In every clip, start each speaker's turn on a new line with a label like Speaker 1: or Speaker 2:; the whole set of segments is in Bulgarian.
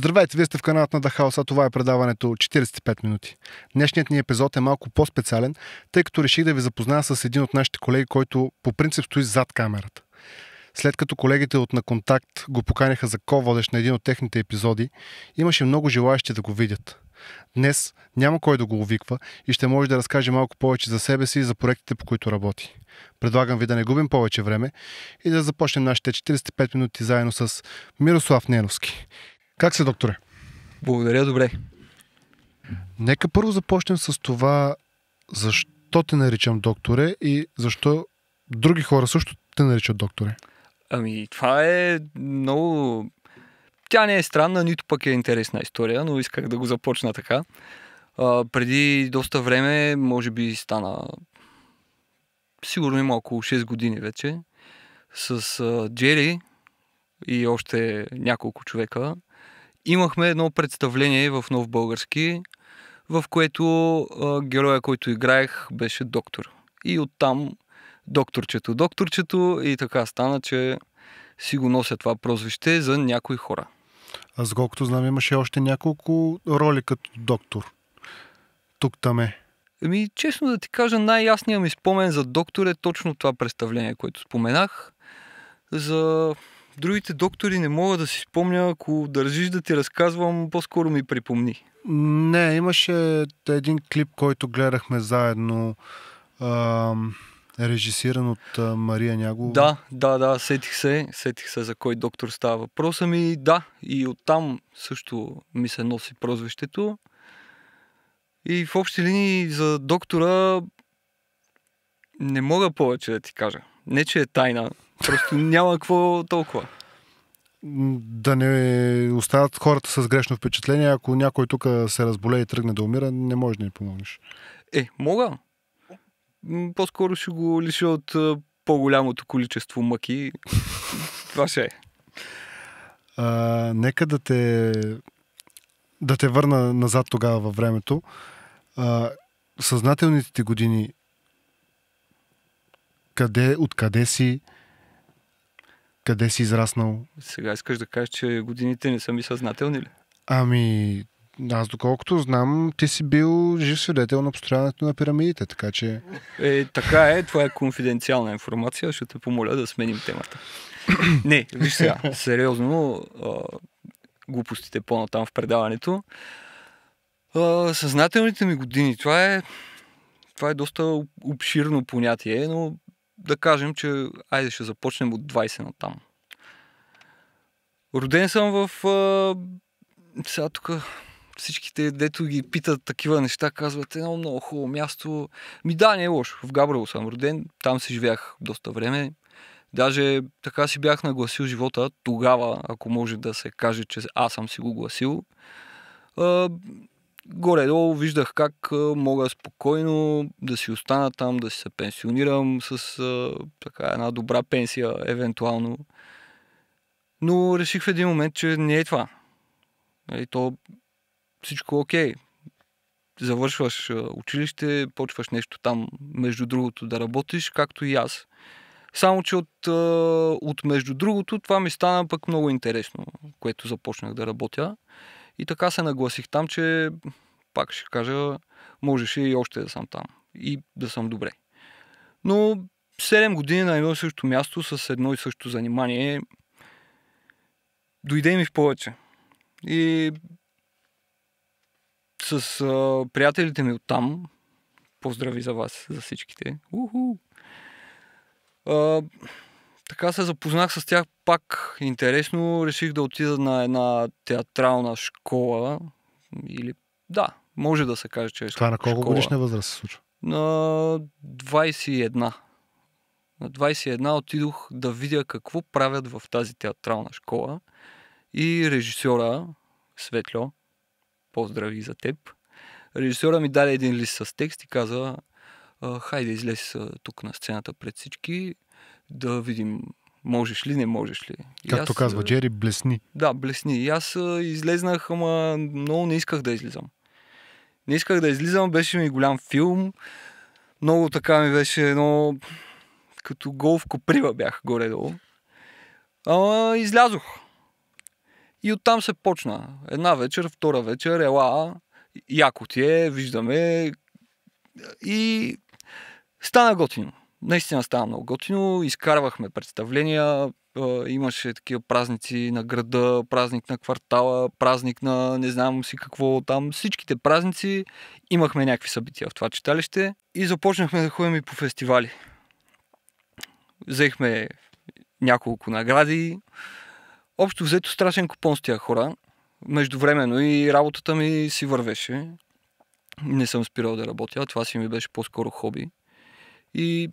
Speaker 1: Здравейте, вие сте в каналът на Дахауса, а това е предаването 45 минути. Днешният ни епизод е малко по-специален, тъй като реших да ви запозная с един от нашите колеги, който по принцип стои зад камерата. След като колегите от На Контакт го поканяха за ководещ на един от техните епизоди, имаше много желаящи да го видят. Днес няма кой да го увиква и ще може да разкаже малко повече за себе си и за проектите, по които работи. Предлагам ви да не губим повече време и да започнем нашите 45 минути заедно с Мирослав Неновски. Как се, докторе? Благодаря, добре. Нека първо започнем с това, защо те наричам докторе и защо други хора също те наричат докторе.
Speaker 2: Ами, това е много... Тя не е странна, нито пък е интересна история, но исках да го започна така. А, преди доста време, може би стана... Сигурно има около 6 години вече. С а, Джери и още няколко човека имахме едно представление в Нов Български, в което а, героя, който играех, беше доктор. И оттам докторчето, докторчето и така стана, че си го нося това прозвище за някои хора.
Speaker 1: А с колкото знам, имаше още няколко роли като доктор. Тук там е. Еми, честно
Speaker 2: да ти кажа, най-ясният ми спомен за доктор е точно това представление, което споменах. За другите доктори не мога да си спомня, ако държиш да ти разказвам, по-скоро ми припомни.
Speaker 1: Не, имаше един клип, който гледахме заедно, а, режисиран от Мария Нягова. Да,
Speaker 2: да, да, сетих се, сетих се за кой доктор става въпроса ми, да, и оттам също ми се носи прозвището. И в общи линии за доктора не мога повече да ти кажа. Не, че е тайна, Просто няма какво толкова.
Speaker 1: Да не остават хората с грешно впечатление, ако някой тук се разболе и тръгне да умира, не можеш да ни помогнеш.
Speaker 2: Е, мога. По-скоро ще го лиши от по-голямото количество мъки. Това ще е.
Speaker 1: А, нека да те, да те върна назад тогава във времето. А, съзнателните ти години къде, откъде си, къде си израснал?
Speaker 2: Сега искаш да кажеш, че годините не са ми съзнателни ли?
Speaker 1: Ами, аз доколкото знам, ти си бил жив свидетел на построяването на пирамидите, така че...
Speaker 2: Е, така е, това е конфиденциална информация, ще те помоля да сменим темата. Не, виж сега, сериозно, а, глупостите по-натам в предаването. А, съзнателните ми години, това е, това е доста обширно понятие, но да кажем, че айде ще започнем от 20 на там. Роден съм в... А, сега тук всичките, дето ги питат такива неща, казват едно много хубаво място. Ми да, не е лошо. В Габрово съм роден, там си живях доста време. Даже така си бях нагласил живота тогава, ако може да се каже, че аз съм си го гласил. А, горе-долу виждах как мога спокойно да си остана там, да си се пенсионирам с а, така, една добра пенсия, евентуално. Но реших в един момент, че не е това. И нали, то всичко е окей. Okay. Завършваш училище, почваш нещо там, между другото, да работиш, както и аз. Само, че от, от между другото, това ми стана пък много интересно, което започнах да работя. И така се нагласих там, че пак ще кажа, можеше и още да съм там и да съм добре. Но 7 години на едно и също място с едно и също занимание дойде ми в повече. И с а, приятелите ми оттам, поздрави за вас, за всичките. Уху! А, така се запознах с тях пак интересно. Реших да отида на една театрална школа. Или да, може да се каже, че е Това е на колко школа. годишна възраст се случва? На 21. На 21 отидох да видя какво правят в тази театрална школа. И режисьора, Светло, поздрави за теб. Режисьора ми даде един лист с текст и каза хайде излез тук на сцената пред всички да видим можеш ли, не можеш ли. Както аз, казва е, Джери, блесни. Да, блесни. И аз е, излезнах, ама много не исках да излизам. Не исках да излизам, беше ми голям филм. Много така ми беше едно... Като гол в коприва бях горе-долу. Ама излязох. И оттам се почна. Една вечер, втора вечер, ела, яко ти е, виждаме. И стана готино наистина стана много готино. Изкарвахме представления, имаше такива празници на града, празник на квартала, празник на не знам си какво там. Всичките празници имахме някакви събития в това читалище и започнахме да ходим и по фестивали. Взехме няколко награди. Общо взето страшен купон с тия хора. Междувременно и работата ми си вървеше. Не съм спирал да работя, това си ми беше по-скоро хоби. И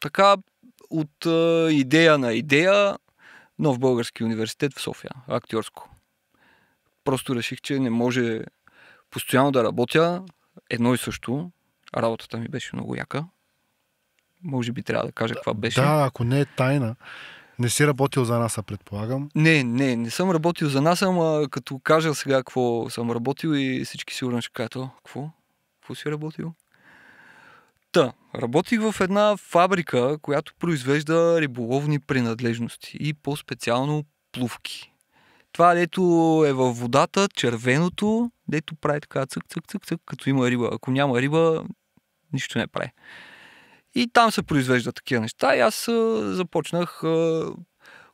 Speaker 2: така от а, идея на идея, нов български университет в София, актьорско. Просто реших, че не може постоянно да работя едно и също. Работата ми беше много яка. Може би трябва да кажа да, каква беше. Да,
Speaker 1: ако не е тайна. Не си работил за НАСА, предполагам?
Speaker 2: Не, не, не съм работил за НАСА, ама като кажа сега какво съм работил и всички сигурно ще кажат, какво? Какво си работил? Та, работих в една фабрика, която произвежда риболовни принадлежности и по-специално плувки. Това, дето е във водата, червеното, дето прави така цък, цък, цък, цък, като има риба. Ако няма риба, нищо не прави. И там се произвеждат такива неща и аз започнах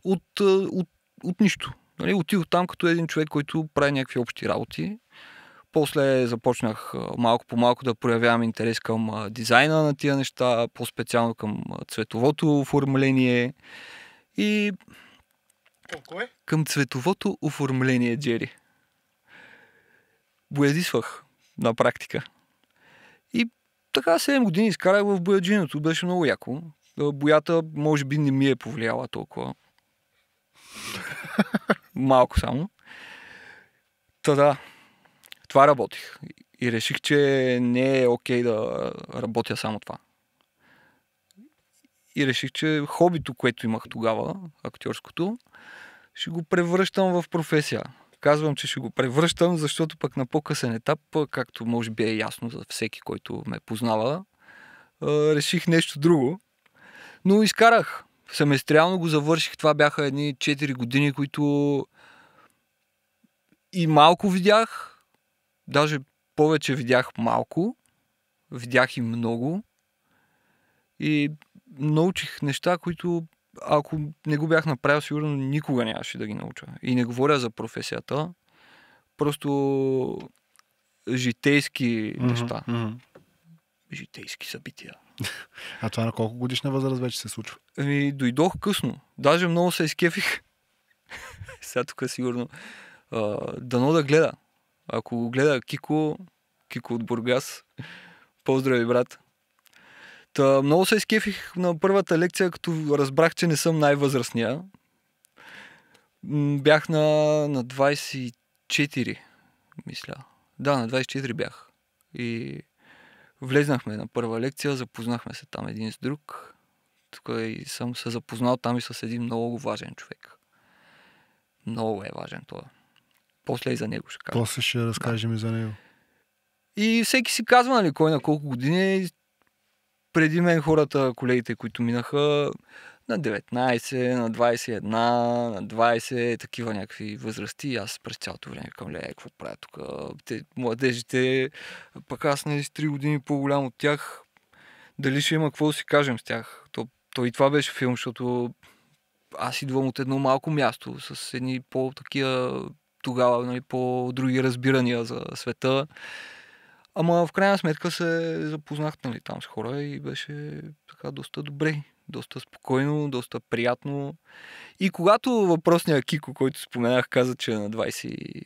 Speaker 2: от, от, от нищо. Нали, отидох там като един човек, който прави някакви общи работи после започнах малко по малко да проявявам интерес към дизайна на тия неща, по-специално към цветовото оформление и... Към кое? Към цветовото оформление, Джери. Боядисвах на практика. И така 7 години изкарах в бояджиното. Беше много яко. Боята може би не ми е повлияла толкова. Малко само. Та да, това работих. И реших, че не е окей okay да работя само това. И реших, че хобито, което имах тогава, актьорското, ще го превръщам в професия. Казвам, че ще го превръщам, защото пък на по-късен етап, както може би е ясно за всеки, който ме познава, реших нещо друго. Но изкарах. Семестриално го завърших. Това бяха едни 4 години, които и малко видях, даже повече видях малко, видях и много и научих неща, които ако не го бях направил, сигурно никога нямаше да ги науча. И не говоря за професията, просто житейски mm-hmm, неща. Mm-hmm.
Speaker 1: Житейски събития. А това на колко годишна възраст вече се случва?
Speaker 2: Ами, дойдох късно. Даже много се изкефих. Сега тук сигурно. А, дано да гледа. Ако го гледа Кико, Кико от Бургас, поздрави, брат. Та, много се изкефих на първата лекция, като разбрах, че не съм най-възрастния. Бях на, на 24, мисля. Да, на 24 бях. И влезнахме на първа лекция, запознахме се там един с друг. Тук и съм се запознал там и с един много важен човек. Много е важен това. После и за
Speaker 1: него ще кажа. После ще разкажем да. и за него.
Speaker 2: И всеки си казва, нали, кой на колко години. Е. Преди мен хората, колегите, които минаха на 19, на 21, на 20, такива някакви възрасти. Аз през цялото време към ле, какво правя тук? Те, младежите, пък аз не с 3 години по-голям от тях, дали ще има какво да си кажем с тях? То, то и това беше филм, защото аз идвам от едно малко място с едни по-такива тогава нали, по други разбирания за света. Ама в крайна сметка се запознах нали, там с хора и беше така доста добре, доста спокойно, доста приятно. И когато въпросния Кико, който споменах, каза, че е на 20...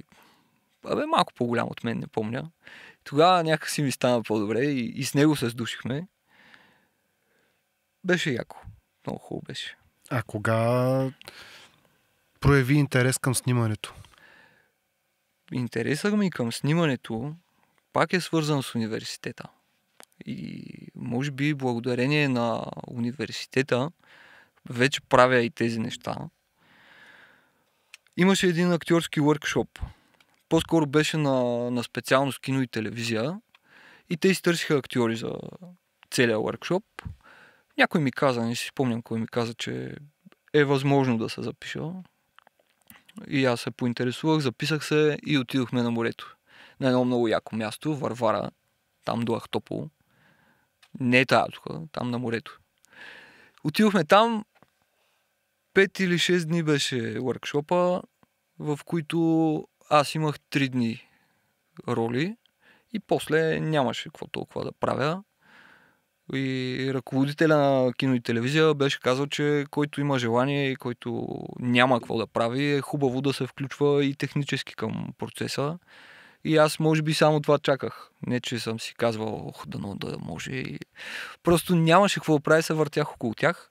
Speaker 2: Абе, малко по-голям от мен, не помня. Тогава някакси ми стана по-добре и, и с него
Speaker 1: се сдушихме. Беше яко. Много хубаво беше. А кога прояви интерес към снимането?
Speaker 2: интересът ми към снимането пак е свързан с университета. И може би благодарение на университета вече правя и тези неща. Имаше един актьорски въркшоп. По-скоро беше на, на специалност кино и телевизия. И те изтърсиха актьори за целият въркшоп. Някой ми каза, не си спомням кой ми каза, че е възможно да се запиша и аз се поинтересувах, записах се и отидохме на морето. На едно много яко място, Варвара, там до Ахтопол. Не е тая тук, там на морето. Отидохме там, Пет или 6 дни беше въркшопа, в които аз имах 3 дни роли и после нямаше какво толкова да правя. И ръководителя на кино и телевизия беше казал, че който има желание и който няма какво да прави, е хубаво да се включва и технически към процеса. И аз може би само това чаках. Не, че съм си казвал, ох, дано да може. И... Просто нямаше какво да прави, се въртях около тях.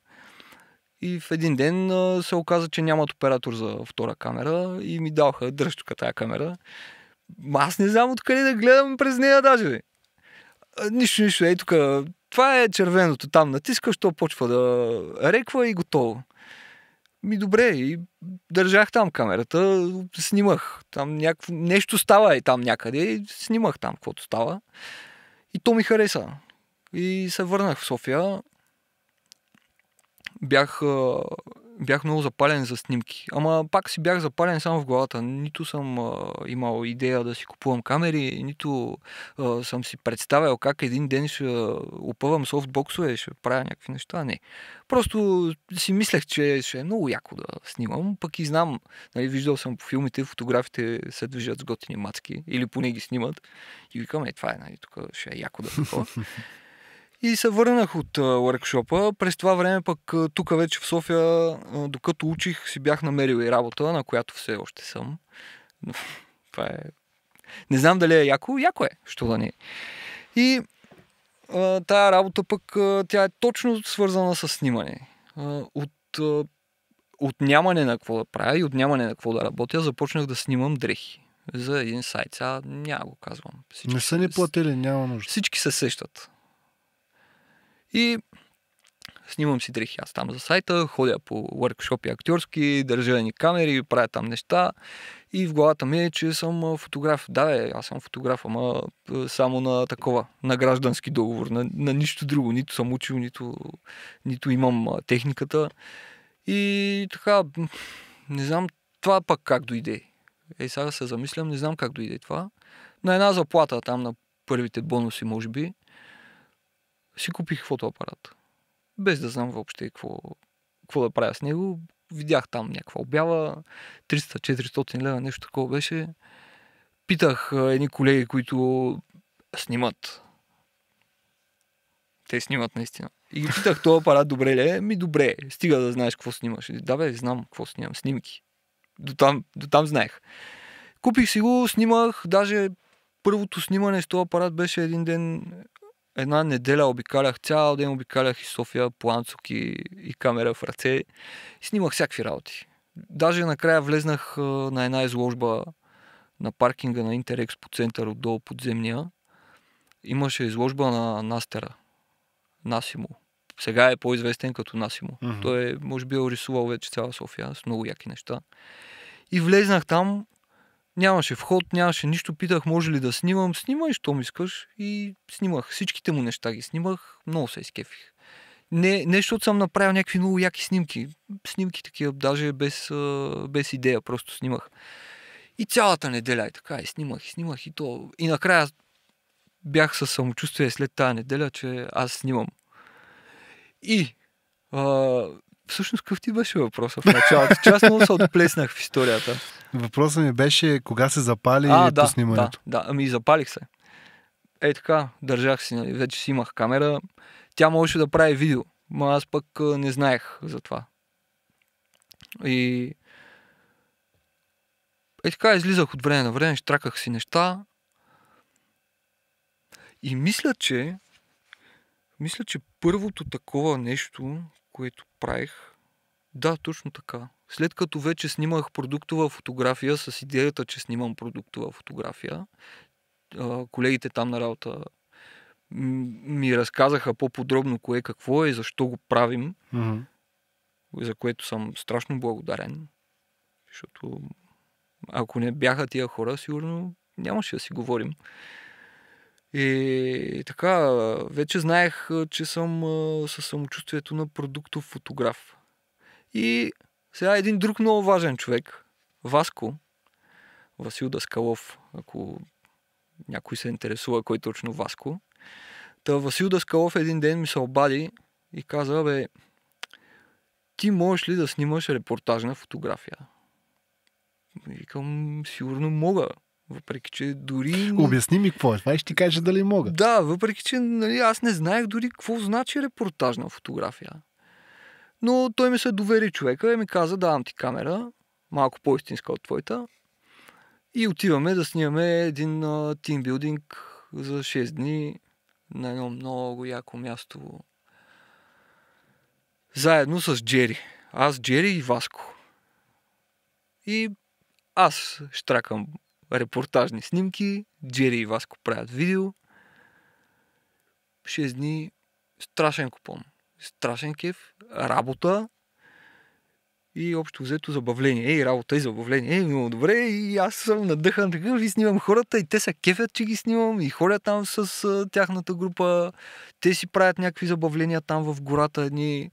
Speaker 2: И в един ден се оказа, че нямат оператор за втора камера и ми даваха дръж тая камера. Аз не знам откъде да гледам през нея даже. Нищо, нищо. Ей тук това е червеното, там натискаш, то почва да реква и готово. Ми добре, и държах там камерата, снимах. Там някакво, нещо става и там някъде и снимах там каквото става. И то ми хареса. И се върнах в София. Бях бях много запален за снимки. Ама пак си бях запален само в главата. Нито съм а, имал идея да си купувам камери, нито а, съм си представял как един ден ще опъвам софтбоксове, ще правя някакви неща. Не. Просто си мислех, че ще е много яко да снимам. Пък и знам, нали, виждал съм по филмите, фотографите се движат с готини мацки или поне ги снимат. И викам, е, това е, нали, тук ще е яко да е такова. И се върнах от workshop През това време пък тук вече в София, докато учих, си бях намерил и работа, на която все още съм. Но, това е... Не знам дали е яко. Яко е, що да не. И тая работа пък, тя е точно свързана с снимане. от, от нямане на какво да правя и от нямане на какво да работя, започнах да снимам дрехи за един сайт. Сега няма го казвам. Всички не са ни платили, няма нужда. Всички се сещат. И снимам си дрехи аз там за сайта, ходя по въркшопи актьорски, държа ни камери, правя там неща и в главата ми е, че съм фотограф. Да, бе, аз съм фотограф, ама само на такова, на граждански договор, на, на нищо друго. Нито съм учил, нито, нито имам техниката. И така, не знам това пък как дойде. Ей сега се замислям, не знам как дойде това. На една заплата там на първите бонуси, може би си купих фотоапарат. Без да знам въобще какво, какво да правя с него. Видях там някаква обява, 300-400 лева, нещо такова беше. Питах едни колеги, които снимат. Те снимат наистина. И ги питах, този апарат добре ли е? Ми добре, стига да знаеш какво снимаш. Е, да бе, знам какво снимам, снимки. До там, до там знаех. Купих си го, снимах, даже първото снимане с този апарат беше един ден една неделя обикалях цял ден, обикалях и София, Планцок и, и камера в ръце. И снимах всякакви работи. Даже накрая влезнах на една изложба на паркинга на Интерекс по център отдолу подземния. Имаше изложба на Настера. Насимо. Сега е по-известен като Насимо. Mm-hmm. Той е, може би, е рисувал вече цяла София с много яки неща. И влезнах там, Нямаше вход, нямаше нищо. Питах, може ли да снимам. Снимай, що ми искаш. И снимах. Всичките му неща ги снимах. Много се изкефих. Не, не защото съм направил някакви много яки снимки. Снимки такива, даже без, без идея, просто снимах. И цялата неделя и така, и снимах, и снимах, и то. И накрая бях със самочувствие след тази неделя, че аз снимам. И а, Всъщност, какъв ти беше въпросът в началото? Че аз много
Speaker 1: се отплеснах в историята. Въпросът ми беше кога се запали а, да, по снимането.
Speaker 2: Да, да, ами запалих се. Е така, държах си, нали, вече си имах камера. Тя можеше да прави видео, но аз пък не знаех за това. И е така, излизах от време на време, штраках си неща. И мисля, че мисля, че първото такова нещо, което направих? Да, точно така. След като вече снимах продуктова фотография с идеята, че снимам продуктова фотография, колегите там на работа ми разказаха по-подробно кое какво е и защо го правим, mm-hmm. за което съм страшно благодарен. Защото ако не бяха тия хора, сигурно нямаше да си говорим. И така, вече знаех, че съм със самочувствието на продуктов фотограф. И сега един друг много важен човек, Васко, Васил Даскалов, ако някой се интересува, кой точно Васко. Та Васил Даскалов един ден ми се обади и каза, бе, ти можеш ли да снимаш репортажна фотография? Викам, сигурно мога. Въпреки, че дори...
Speaker 1: Обясни ми какво е това и ще ти кажа дали мога. Да, въпреки, че нали, аз не
Speaker 2: знаех дори какво значи репортажна фотография. Но той ми се довери човека и ми каза, давам ти камера, малко по-истинска от твоята. И отиваме да снимаме един тимбилдинг за 6 дни на едно много яко място. Заедно с Джери. Аз, Джери и Васко. И аз штракам репортажни снимки, Джери и Васко правят видео. 6 дни страшен купон, страшен кеф, работа и общо взето забавление. Ей, работа и забавление. Ей, много добре. И аз съм надъхан такъв и снимам хората и те са кефят, че ги снимам и ходят там с а, тяхната група. Те си правят някакви забавления там в гората. Едни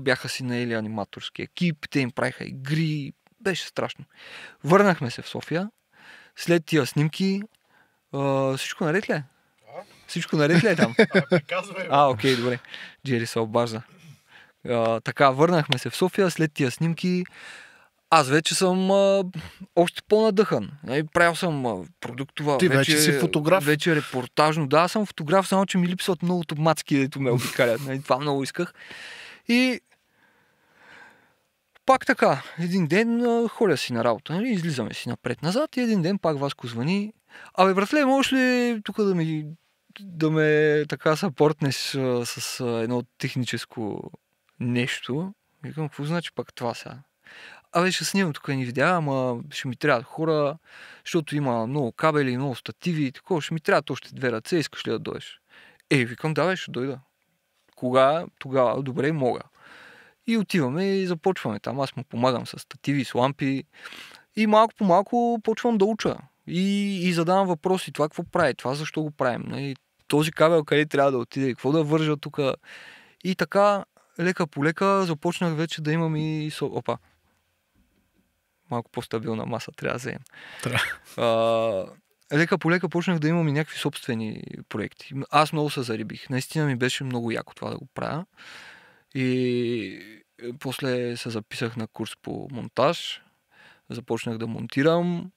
Speaker 2: бяха си наели аниматорски екип, те им правиха игри, беше страшно. Върнахме се в София. След тия снимки, а, всичко наред ли? Е? Всичко наред ли е там? А, окей, добре. Джери се обажда. А, така, върнахме се в София след тия снимки. Аз вече съм а, още по-надъхан. Нали, правил съм а, продуктова. Ти вече, вече си фотограф. Вече репортажно. Да, аз съм фотограф, само че ми липсват много мацки, дето ме обикалят. Нали, това много исках. И пак така, един ден ходя си на работа, нали, излизаме си напред-назад и един ден пак Васко звъни. Абе, братле, можеш ли тук да ми, да ме така съпортнеш с едно техническо нещо? Викам, какво значи пак това сега? Абе, ще снимам тук ни видеа, ама ще ми трябват хора, защото има много кабели, много стативи и такова. Ще ми трябват още две ръце, искаш ли да дойдеш? Е, викам, давай ще дойда. Кога? Тогава, добре, мога. И отиваме и започваме там. Аз му помагам с стативи, с лампи. И малко по малко почвам да уча. И, и задавам въпроси. Това какво прави? Това защо го правим? И нали? Този кабел къде трябва да отиде? Какво да вържа тук? И така, лека по лека, започнах вече да имам и... Опа. Малко по-стабилна маса трябва да вземем. Трябва лека по лека почнах да имам и някакви собствени проекти. Аз много се зарибих. Наистина ми беше много яко това да го правя. И е, после се записах на курс по монтаж. Започнах да монтирам.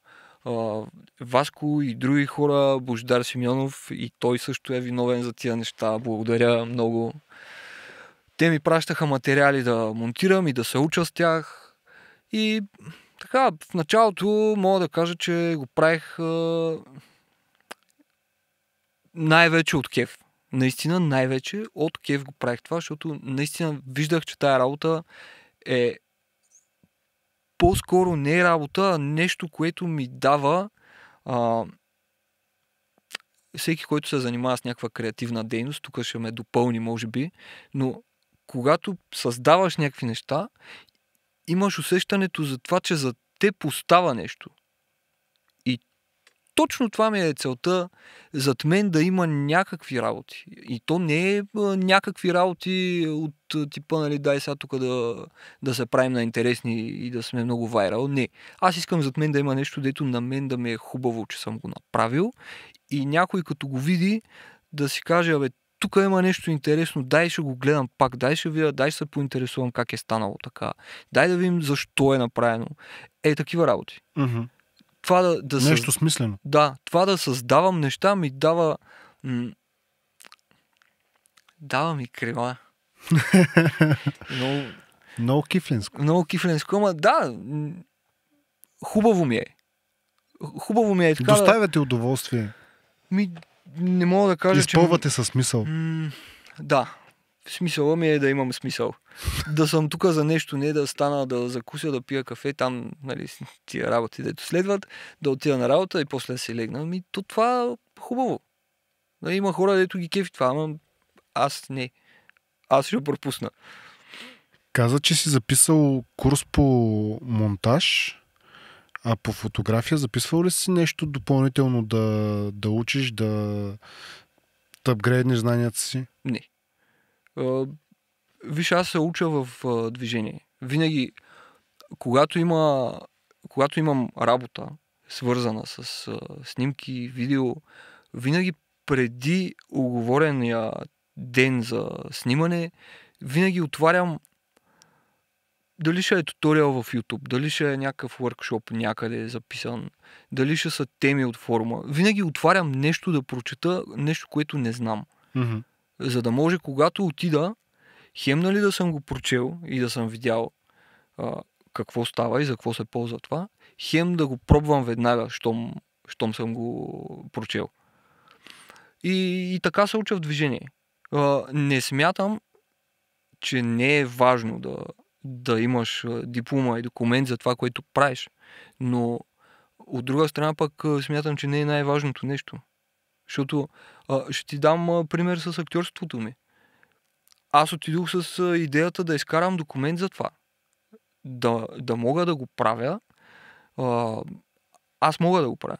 Speaker 2: Васко и други хора, Божидар Симеонов и той също е виновен за тия неща. Благодаря много. Те ми пращаха материали да монтирам и да се уча с тях. И така, в началото мога да кажа, че го правих а... най-вече от кеф наистина най-вече от Кев го правих това, защото наистина виждах, че тая работа е по-скоро не е работа, а нещо, което ми дава а, всеки, който се занимава с някаква креативна дейност, тук ще ме допълни, може би, но когато създаваш някакви неща, имаш усещането за това, че за те постава нещо точно това ми е целта, зад мен да има някакви работи. И то не е някакви работи от типа, нали, дай сега тук да, да се правим на интересни и да сме много вайрал. Не. Аз искам зад мен да има нещо, дето на мен да ми е хубаво, че съм го направил. И някой като го види, да си каже, абе, тук има нещо интересно, дай ще го гледам пак, дай ще видя, дай ще се поинтересувам как е станало така, дай да видим защо е направено. Е, такива работи. Mm-hmm това да, да Нещо съ... смислено. Да, това да създавам неща ми дава... М... Дава ми крила. Много...
Speaker 1: Много кифленско.
Speaker 2: Много кифленско, ама да, хубаво ми е.
Speaker 1: Хубаво ми е. Така, Доставяте удоволствие. Ми, не мога да кажа, Изпълвате че... Изпълвате със смисъл. М-
Speaker 2: да, смисъла ми е да имам смисъл. да съм тук за нещо, не да стана да закуся, да пия кафе, там, нали, тия работи, дето следват, да отида на работа и после да си легна. Ми, то това е хубаво. Да, има хора, дето ги кефи това, ама аз не. Аз ще пропусна.
Speaker 1: Каза, че си записал курс по монтаж, а по фотография записвал ли си нещо допълнително да, да учиш, да, да апгрейднеш знанията си? Не.
Speaker 2: Виж, аз се уча в движение. Винаги, когато, има, когато имам работа, свързана с а, снимки, видео, винаги преди оговорения ден за снимане, винаги отварям дали ще е туториал в YouTube, дали ще е някакъв workshop някъде записан, дали ще са теми от форума. Винаги отварям нещо да прочета, нещо, което не знам. Mm-hmm за да може когато отида, хем нали да съм го прочел и да съм видял а, какво става и за какво се ползва това, хем да го пробвам веднага, щом, щом съм го прочел. И, и така се уча в движение. А, не смятам, че не е важно да, да имаш диплома и документ за това, което правиш, но от друга страна пък смятам, че не е най-важното нещо. Защото а, ще ти дам а, пример с актьорството ми. Аз отидох с а, идеята да изкарам документ за това. Да, да мога да го правя. А, аз мога да го правя.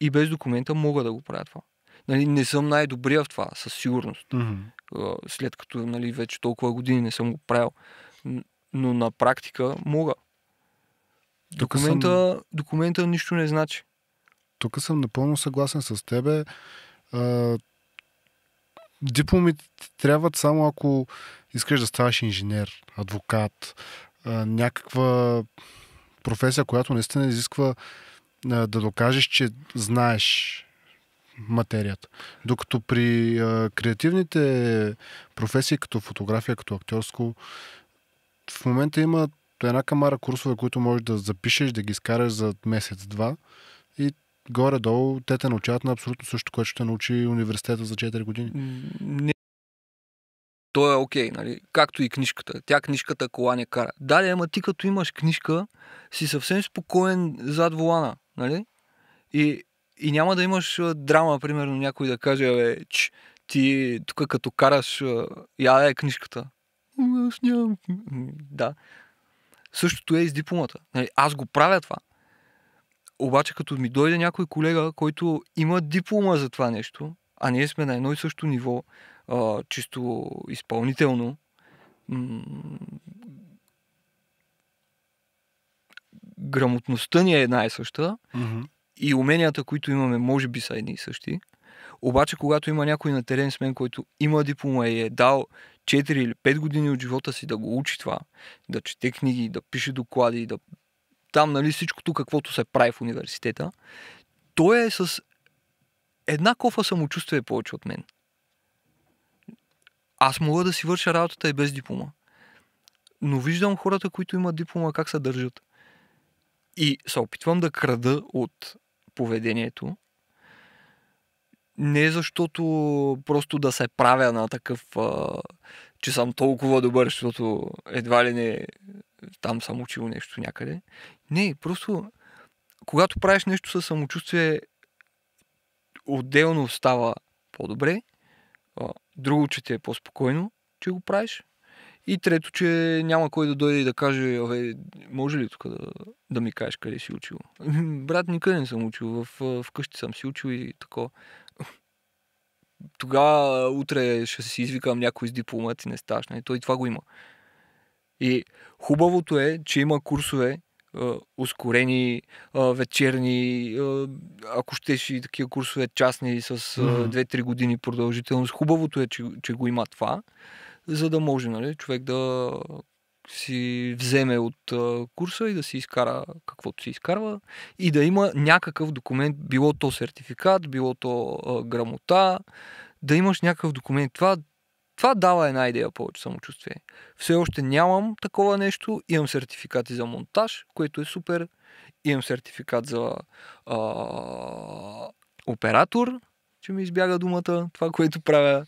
Speaker 2: И без документа мога да го правя това. Нали, не съм най-добрия в това, със сигурност. Mm-hmm. А, след като нали, вече толкова години не съм го правил. Но на практика мога.
Speaker 1: Документа, съм... документа нищо не значи тук съм напълно съгласен с тебе. А, дипломите трябват само ако искаш да ставаш инженер, адвокат, а, някаква професия, която наистина изисква а, да докажеш, че знаеш материята. Докато при а, креативните професии, като фотография, като актьорско, в момента има една камара курсове, които можеш да запишеш, да ги изкараш за месец-два и горе-долу те те научават на абсолютно също, което ще научи университета за 4 години. Не.
Speaker 2: То е окей, нали? както и книжката. Тя книжката кола не кара. Да, ама ти като имаш книжка, си съвсем спокоен зад волана, нали? И, и няма да имаш драма, примерно някой да каже, бе, че ти тук като караш, я е книжката. Ами, аз нямам. Да. Същото е и с дипломата. Нали, аз го правя това. Обаче като ми дойде някой колега, който има диплома за това нещо, а ние сме на едно и също ниво, а, чисто изпълнително, м- грамотността ни е една и съща mm-hmm. и уменията, които имаме, може би са едни и същи. Обаче, когато има някой на терен с мен, който има диплома и е дал 4 или 5 години от живота си да го учи това, да чете книги, да пише доклади, да там, нали, всичкото каквото се прави в университета, той е с една кофа самочувствие повече от мен. Аз мога да си върша работата и без диплома. Но виждам хората, които имат диплома, как се държат. И се опитвам да крада от поведението. Не защото просто да се правя на такъв че съм толкова добър, защото едва ли не там съм учил нещо някъде. Не, просто когато правиш нещо със самочувствие, отделно става по-добре. Друго, че ти е по-спокойно, че го правиш. И трето, че няма кой да дойде и да каже, може ли тук да, да ми кажеш къде си учил? Брат, никъде не съм учил. В, вкъщи съм си учил и тако тогава утре ще си извикам някой с дипломат и не ставаш. Нали? Той това го има. И хубавото е, че има курсове, Uh, ускорени, uh, вечерни, uh, ако щеш и такива курсове частни с 2-3 години продължителност. Хубавото е, че, че го има това, за да може нали, човек да си вземе от а, курса и да си изкара каквото си изкарва и да има някакъв документ, било то сертификат, било то а, грамота, да имаш някакъв документ. Това, това дава една идея повече самочувствие. Все още нямам такова нещо, имам сертификати за монтаж, което е супер, имам сертификат за а, оператор, че ми избяга думата, това, което правя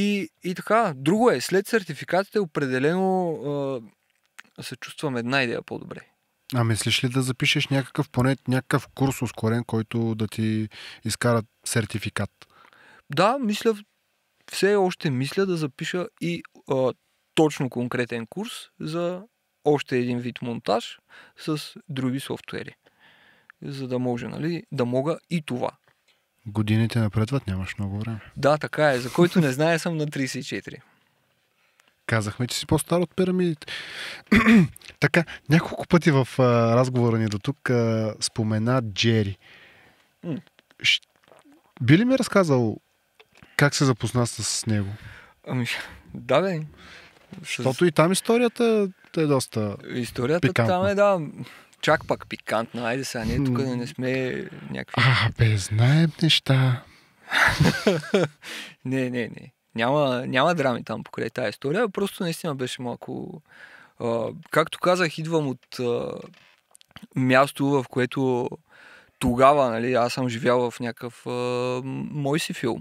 Speaker 2: и, и така, друго е, след сертификатите определено а, се чувствам една идея по-добре.
Speaker 1: А мислиш ли да запишеш някакъв, поне някакъв курс ускорен, който да ти изкара сертификат?
Speaker 2: Да, мисля, все още мисля да запиша и а, точно конкретен курс за още един вид монтаж с други софтуери. За да може, нали, да мога и това.
Speaker 1: Годините напредват, нямаш много време.
Speaker 2: Да, така е. За който не знае, съм на 34.
Speaker 1: Казахме, че си по-стар от пирамидите. така, няколко пъти в а, разговора ни до тук а, спомена Джери. Ш... Би ли ми разказал как се запозна с него? Ами, да, бе. Защото с... и там историята е доста. Историята пикантна. там е,
Speaker 2: да чак пак пикантно. Айде сега, ние тук да не сме някакви...
Speaker 1: А, бе, знаем неща.
Speaker 2: не, не, не. Няма, няма драми там покрай тази история. Просто наистина беше малко... А, както казах, идвам от а, място, в което тогава, нали, аз съм живял в някакъв а, мой си филм.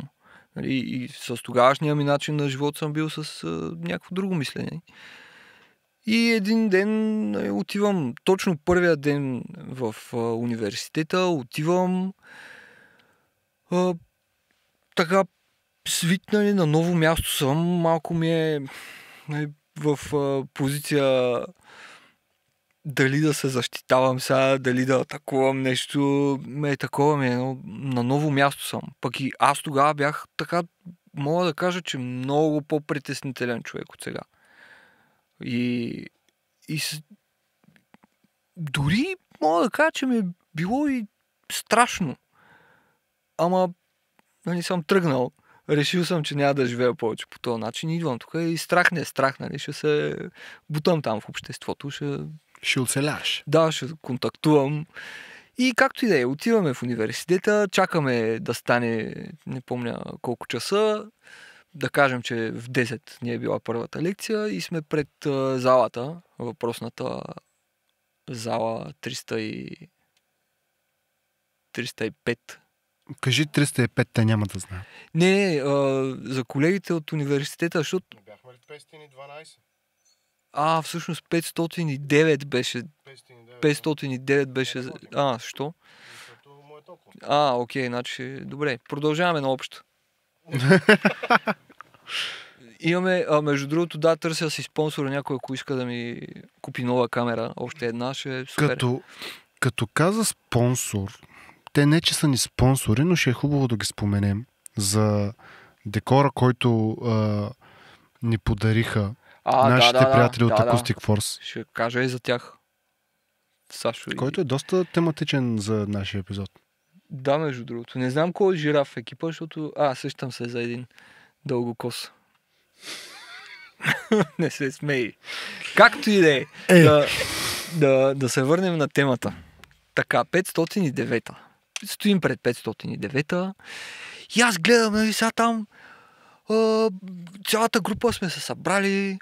Speaker 2: Нали, и с тогавашния ми начин на живот съм бил с а, някакво друго мислене. И един ден нали, отивам, точно първия ден в а, университета, отивам а, така свикнали на ново място съм, малко ми е нали, в а, позиция дали да се защитавам сега, дали да атакувам нещо, е такова ми е, но на ново място съм. Пък и аз тогава бях така, мога да кажа, че много по-притеснителен човек от сега. И, и с... дори мога да кажа, че ми е било и страшно. Ама, нали, съм тръгнал. Решил съм, че няма да живея повече по този начин. Идвам тук и страх не е страх, нали? Ще се бутам там в обществото. Ще... Ще оцеляш. Да, ще контактувам. И както и да е, отиваме в университета, чакаме да стане, не помня колко часа, да кажем, че в 10 ни е била първата лекция и сме пред залата, въпросната зала 300 и... 305.
Speaker 1: Кажи 305, те няма да знаят.
Speaker 2: Не, не, а, за колегите от университета, защото... Бяхме ли 512? А, всъщност 509 беше. 509, 509 беше. А, що? Е а, окей, значи, добре. Продължаваме на общо. Имаме, а, между другото, да, търся си спонсора някой, ако иска да ми купи нова камера, още една, ще е супер. Като,
Speaker 1: като каза спонсор, те не че са ни спонсори, но ще е хубаво да ги споменем за декора, който а, ни подариха а, нашите да, да, приятели да, от да, Acoustic Force.
Speaker 2: Ще кажа и за тях. Сашо и... Който
Speaker 1: е доста тематичен за нашия епизод.
Speaker 2: Да, между другото. Не знам кой е жираф в екипа, защото... А, същам се за един дългокос. не се смей. Както и да е. е. Да, да, да се върнем на темата. Така, 509-та. Стоим пред 509-та. И аз гледам, нали, сега там а, цялата група сме се събрали.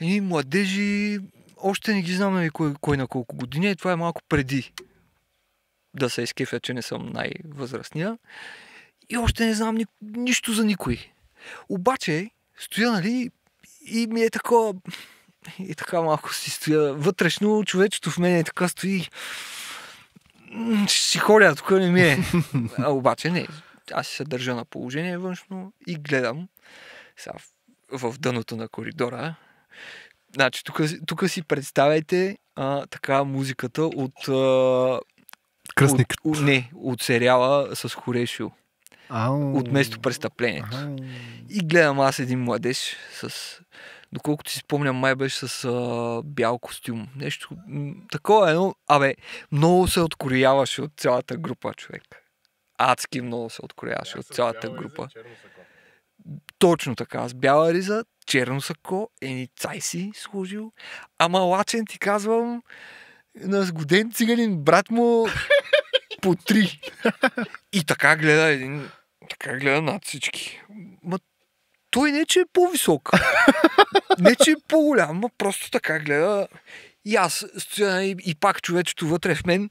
Speaker 2: Едни младежи, още не ги знам нали, кой, кой на колко години. Е. това е малко преди да се изкифя, че не съм най-възрастния. И още не знам ни, нищо за никой. Обаче, стоя, нали, и ми е такова... И така малко си стоя. Вътрешно човечето в мен е така стои. Ще си ходя, тук не ми е. А, обаче не. Аз се държа на положение външно и гледам. Сега в, в дъното на коридора. Значи, тук, тук си представяйте а, така музиката от а, Кръстник. От, не, от сериала с Хорешо. Ау. От место престъплението. Ау. И гледам аз един младеж с... Доколкото си спомням, май беше с а, бял костюм. Нещо такова едно. Абе, много се откоряваше от цялата група, човек. Адски много се откоряваше от цялата група. Точно така. С бяла риза, черно сако, ени цай си служил. Ама лачен ти казвам, на годен циганин брат му по три. И така гледа един, така гледа над всички. Ма той не, е, че е по-висок. не, е, че е по-голям, ма просто така гледа. И аз стоя и, и пак човечето вътре в мен.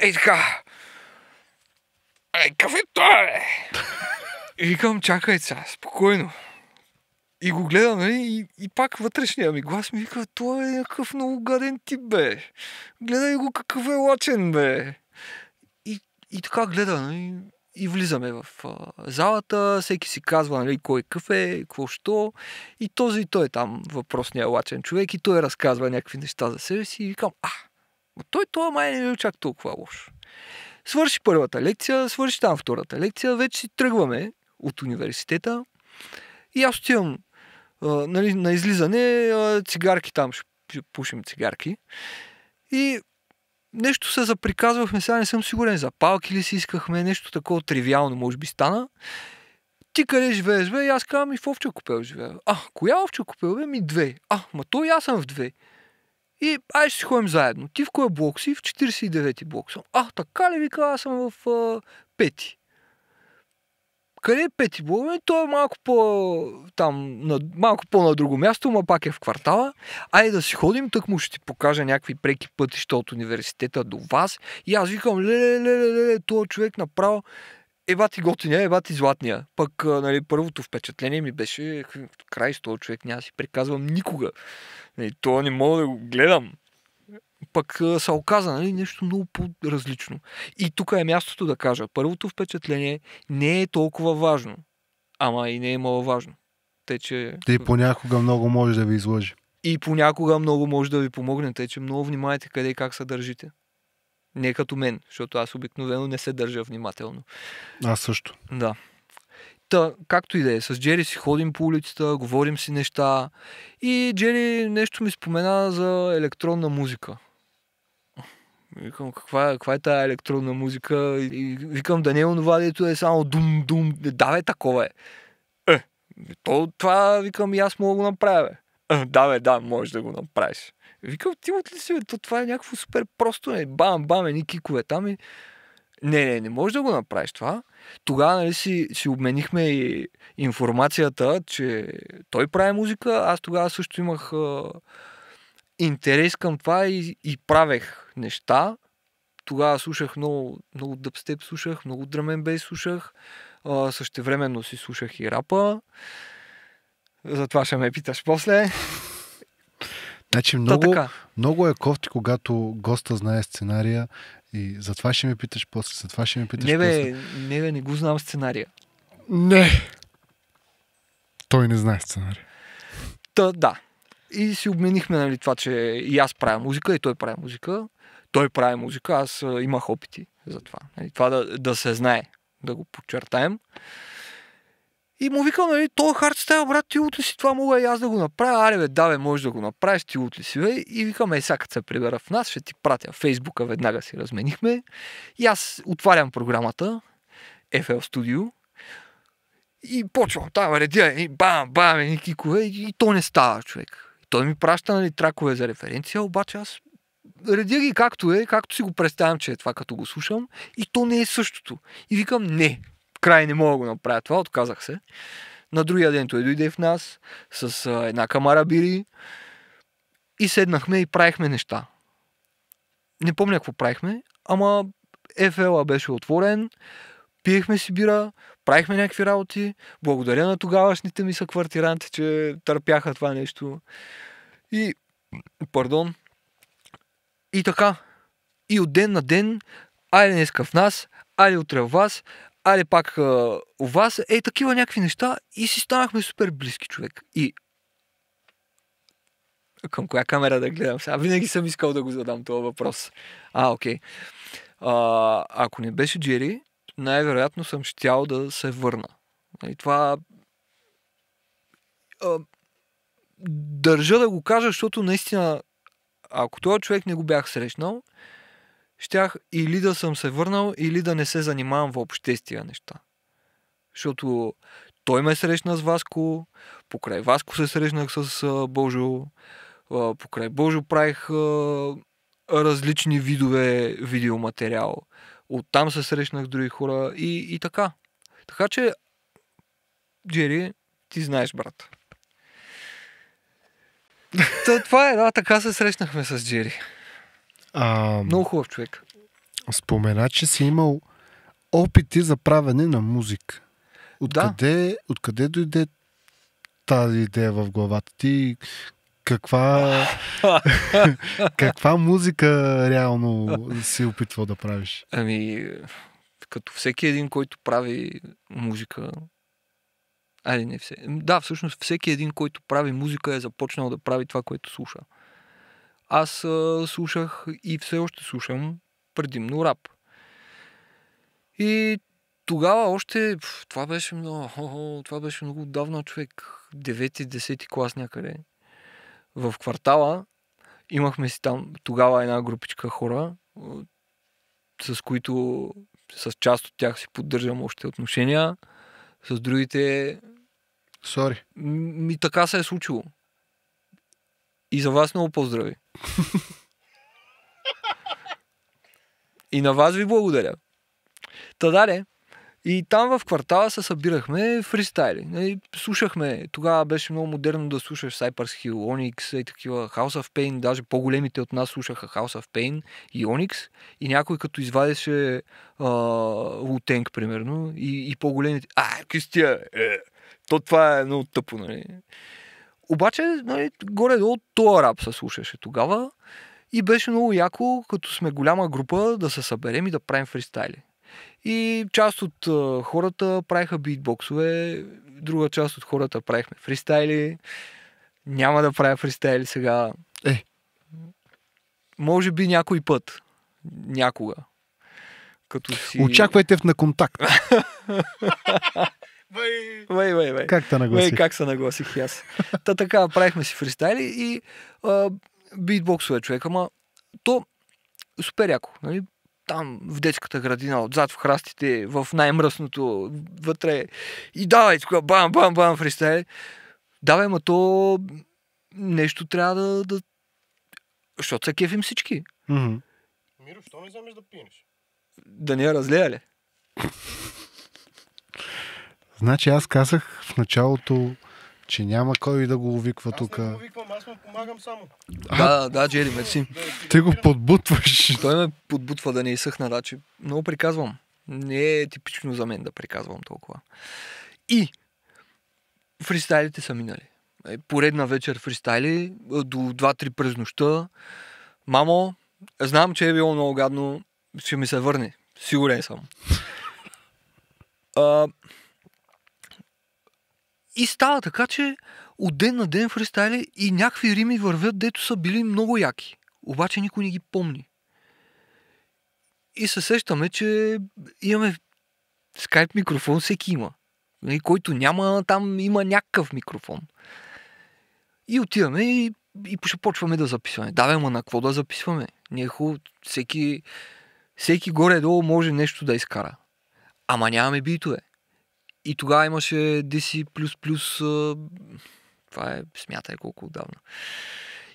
Speaker 2: Ей така. Ей, кафе той е? И викам, чакай сега, спокойно. И го гледам, нали, И, и пак вътрешния ми глас ми вика, той е някакъв много гаден тип, бе. Гледай го какъв е лачен, бе. И така гледа, нали, и влизаме в а, залата, всеки си казва нали, кой е кафе, какво що. И този и той е там въпросният лачен човек и той разказва някакви неща за себе си и викам, а, той това май не е чак толкова лош. Свърши първата лекция, свърши там втората лекция, вече си тръгваме от университета и аз отивам нали, на излизане, цигарки там, ще пушим цигарки. И нещо се заприказвахме, сега не съм сигурен, за палки ли си искахме, нещо такова тривиално може би стана. Ти къде живееш, бе? И аз казвам, и в овча купел живея. А, коя овча купел, бе? Ми две. А, ма то и аз съм в две. И ай ще си ходим заедно. Ти в кой блок си? В 49-ти блок съм. А, така ли вика, аз съм в а, пети къде е пети блок? Е, той е малко по там, на, малко по на друго място, ма пак е в квартала. Айде да си ходим, тък му ще ти покажа някакви преки пътища от университета до вас. И аз викам, леле, леле, леле, този човек направо ева ти готиня, ева, ти златния. Пък нали, първото впечатление ми беше край с този човек, няма си приказвам никога. Нали, това не мога да го гледам пък се оказа нали, нещо много по-различно. И тук е мястото да кажа. Първото впечатление не е толкова важно, ама и не е важно. Те, че... И понякога
Speaker 1: много може да ви изложи.
Speaker 2: И понякога много може да ви помогне, те, че много внимайте къде и как се държите. Не като мен, защото аз обикновено не се държа внимателно.
Speaker 1: Аз също. Да.
Speaker 2: Та, както и да е, с Джери си ходим по улицата, говорим си неща и Джери нещо ми спомена за електронна музика. Викам, каква, каква е тази електронна музика? И, и викам, да не е онова, дето е само дум-дум. Е, да, бе, такова е. Е, то, това, викам, и аз мога да го направя. Е, да, бе, да, можеш да го направиш. Викам, ти от ли си, бе, то това е някакво супер просто, не, бам, бам, едни кикове там и... Не, не, не можеш да го направиш това. Тогава, нали, си, си обменихме и информацията, че той прави музика, аз тогава също имах интерес към това и, и правех неща. Тогава слушах много, много дъпстеп, слушах, много дръмен бей слушах. А, същевременно си слушах и рапа. Затова ще ме питаш после.
Speaker 1: Значи много, Та, много е кофти, когато госта знае сценария и затова ще ме питаш после, затова ще ме питаш не, бе,
Speaker 2: после. Не, бе, не го знам сценария. Не.
Speaker 1: Той не знае сценария.
Speaker 2: Та, да. И си обменихме нали, това, че и аз правя музика, и той прави музика той прави музика, аз имах опити за това. Нали, това да, да се знае, да го подчертаем. И му викам, нали, то е става, брат, ти ли си, това мога и аз да го направя. Аре, бе, да, бе, можеш да го направиш, ти ли си, бе. И викам, е, сега се прибера в нас, ще ти пратя. Фейсбука веднага си разменихме. И аз отварям програмата, FL Studio, и почвам там, редя, и бам, бам, и кикове, и, и то не става, човек. Той ми праща, нали, тракове за референция, обаче аз редя ги както е, както си го представям, че е това, като го слушам. И то не е същото. И викам, не, край не мога да го направя това, отказах се. На другия ден той дойде в нас с а, една камара бири и седнахме и правихме неща. Не помня какво правихме, ама FL-а беше отворен, пиехме си бира, правихме някакви работи. Благодаря на тогавашните ми съквартиранти, че търпяха това нещо. И, пардон, и така. И от ден на ден, айде днеска в нас, айде утре в вас, айде пак а, у вас. Ей, такива някакви неща. И си станахме супер близки човек. И към коя камера да гледам сега? Винаги съм искал да го задам този въпрос. А, окей. А, ако не беше Джери, най-вероятно съм щял да се върна. И нали, това... А, държа да го кажа, защото наистина ако този човек не го бях срещнал, щях или да съм се върнал, или да не се занимавам въобще с тия неща. Защото той ме срещна с Васко, покрай Васко се срещнах с Божо, покрай Божо правих различни видове видеоматериал. Оттам се срещнах други хора и, и така. Така че, Джери, ти знаеш, брат. Та, това е, да, така се срещнахме с Джери.
Speaker 1: А, Много хубав човек. Спомена, че си имал опити за правене на музика. Откъде, да. откъде дойде тази идея в главата ти? Каква, каква музика реално си опитвал да правиш?
Speaker 2: Ами, като всеки един, който прави музика, Айде, не все. Да, всъщност всеки един, който прави музика е започнал да прави това, което слуша. Аз а, слушах и все още слушам предимно рап. И тогава още, това беше много, това беше много давно човек, 9-10 клас някъде. В квартала имахме си там тогава една групичка хора, с които, с част от тях си поддържам още отношения, с другите Сори. Ми така се е случило. И за вас много поздрави. И на вас ви благодаря. Та даре, и там в квартала се събирахме фристайли. Нали, слушахме, тогава беше много модерно да слушаш Cypress Hill, Onyx и такива House of Pain, даже по-големите от нас слушаха House of Pain и Onyx и някой като извадеше Лутенг, Лутенк, примерно, и, и по-големите, а, кистия, е, то това е много тъпо, нали? Обаче, нали, горе-долу тоя рап се слушаше тогава и беше много яко, като сме голяма група, да се съберем и да правим фристайли. И част от а, хората правиха битбоксове, друга част от хората правихме фристайли. Няма да правя фристайли сега. Е. Може би някой път. Някога. Като
Speaker 1: си... Очаквайте в на контакт.
Speaker 2: Вей, вей, вей. вей. Как те нагласих? Вей, как се нагласих и аз. Та така, правихме си фристайли и а, битбоксове човек, ама то супер яко, нали? там в детската градина, отзад в храстите, в най-мръсното, вътре. И давай, тук, бам, бам, бам, фристайли. Давай, ма то нещо трябва да... да... Защото
Speaker 1: се кефим всички. Mm-hmm. Миро, що
Speaker 2: не вземеш да пиеш? Да не я разлея ли?
Speaker 1: Значи аз казах в началото, че няма кой да го увиква тук. Аз не го виквам, аз му помагам
Speaker 2: само. А, да, да, Джери, мерси.
Speaker 1: Ти го подбутваш.
Speaker 2: Той ме подбутва да не изсъхна, да, че много приказвам. Не е типично за мен да приказвам толкова. И фристайлите са минали. Е, поредна вечер фристайли, е, до 2-3 през нощта. Мамо, знам, че е било много гадно, ще ми се върне. Сигурен съм. А, и става така, че от ден на ден фристайли и някакви рими вървят, дето са били много яки. Обаче никой не ги помни. И се сещаме, че имаме скайп микрофон, всеки има. И нали, който няма, там има някакъв микрофон. И отиваме и, и ще почваме да записваме. Да, бе, ма на какво да записваме? Ние е всеки, всеки горе-долу може нещо да изкара. Ама нямаме битове. И тогава имаше DC++, това е, смятай колко отдавна.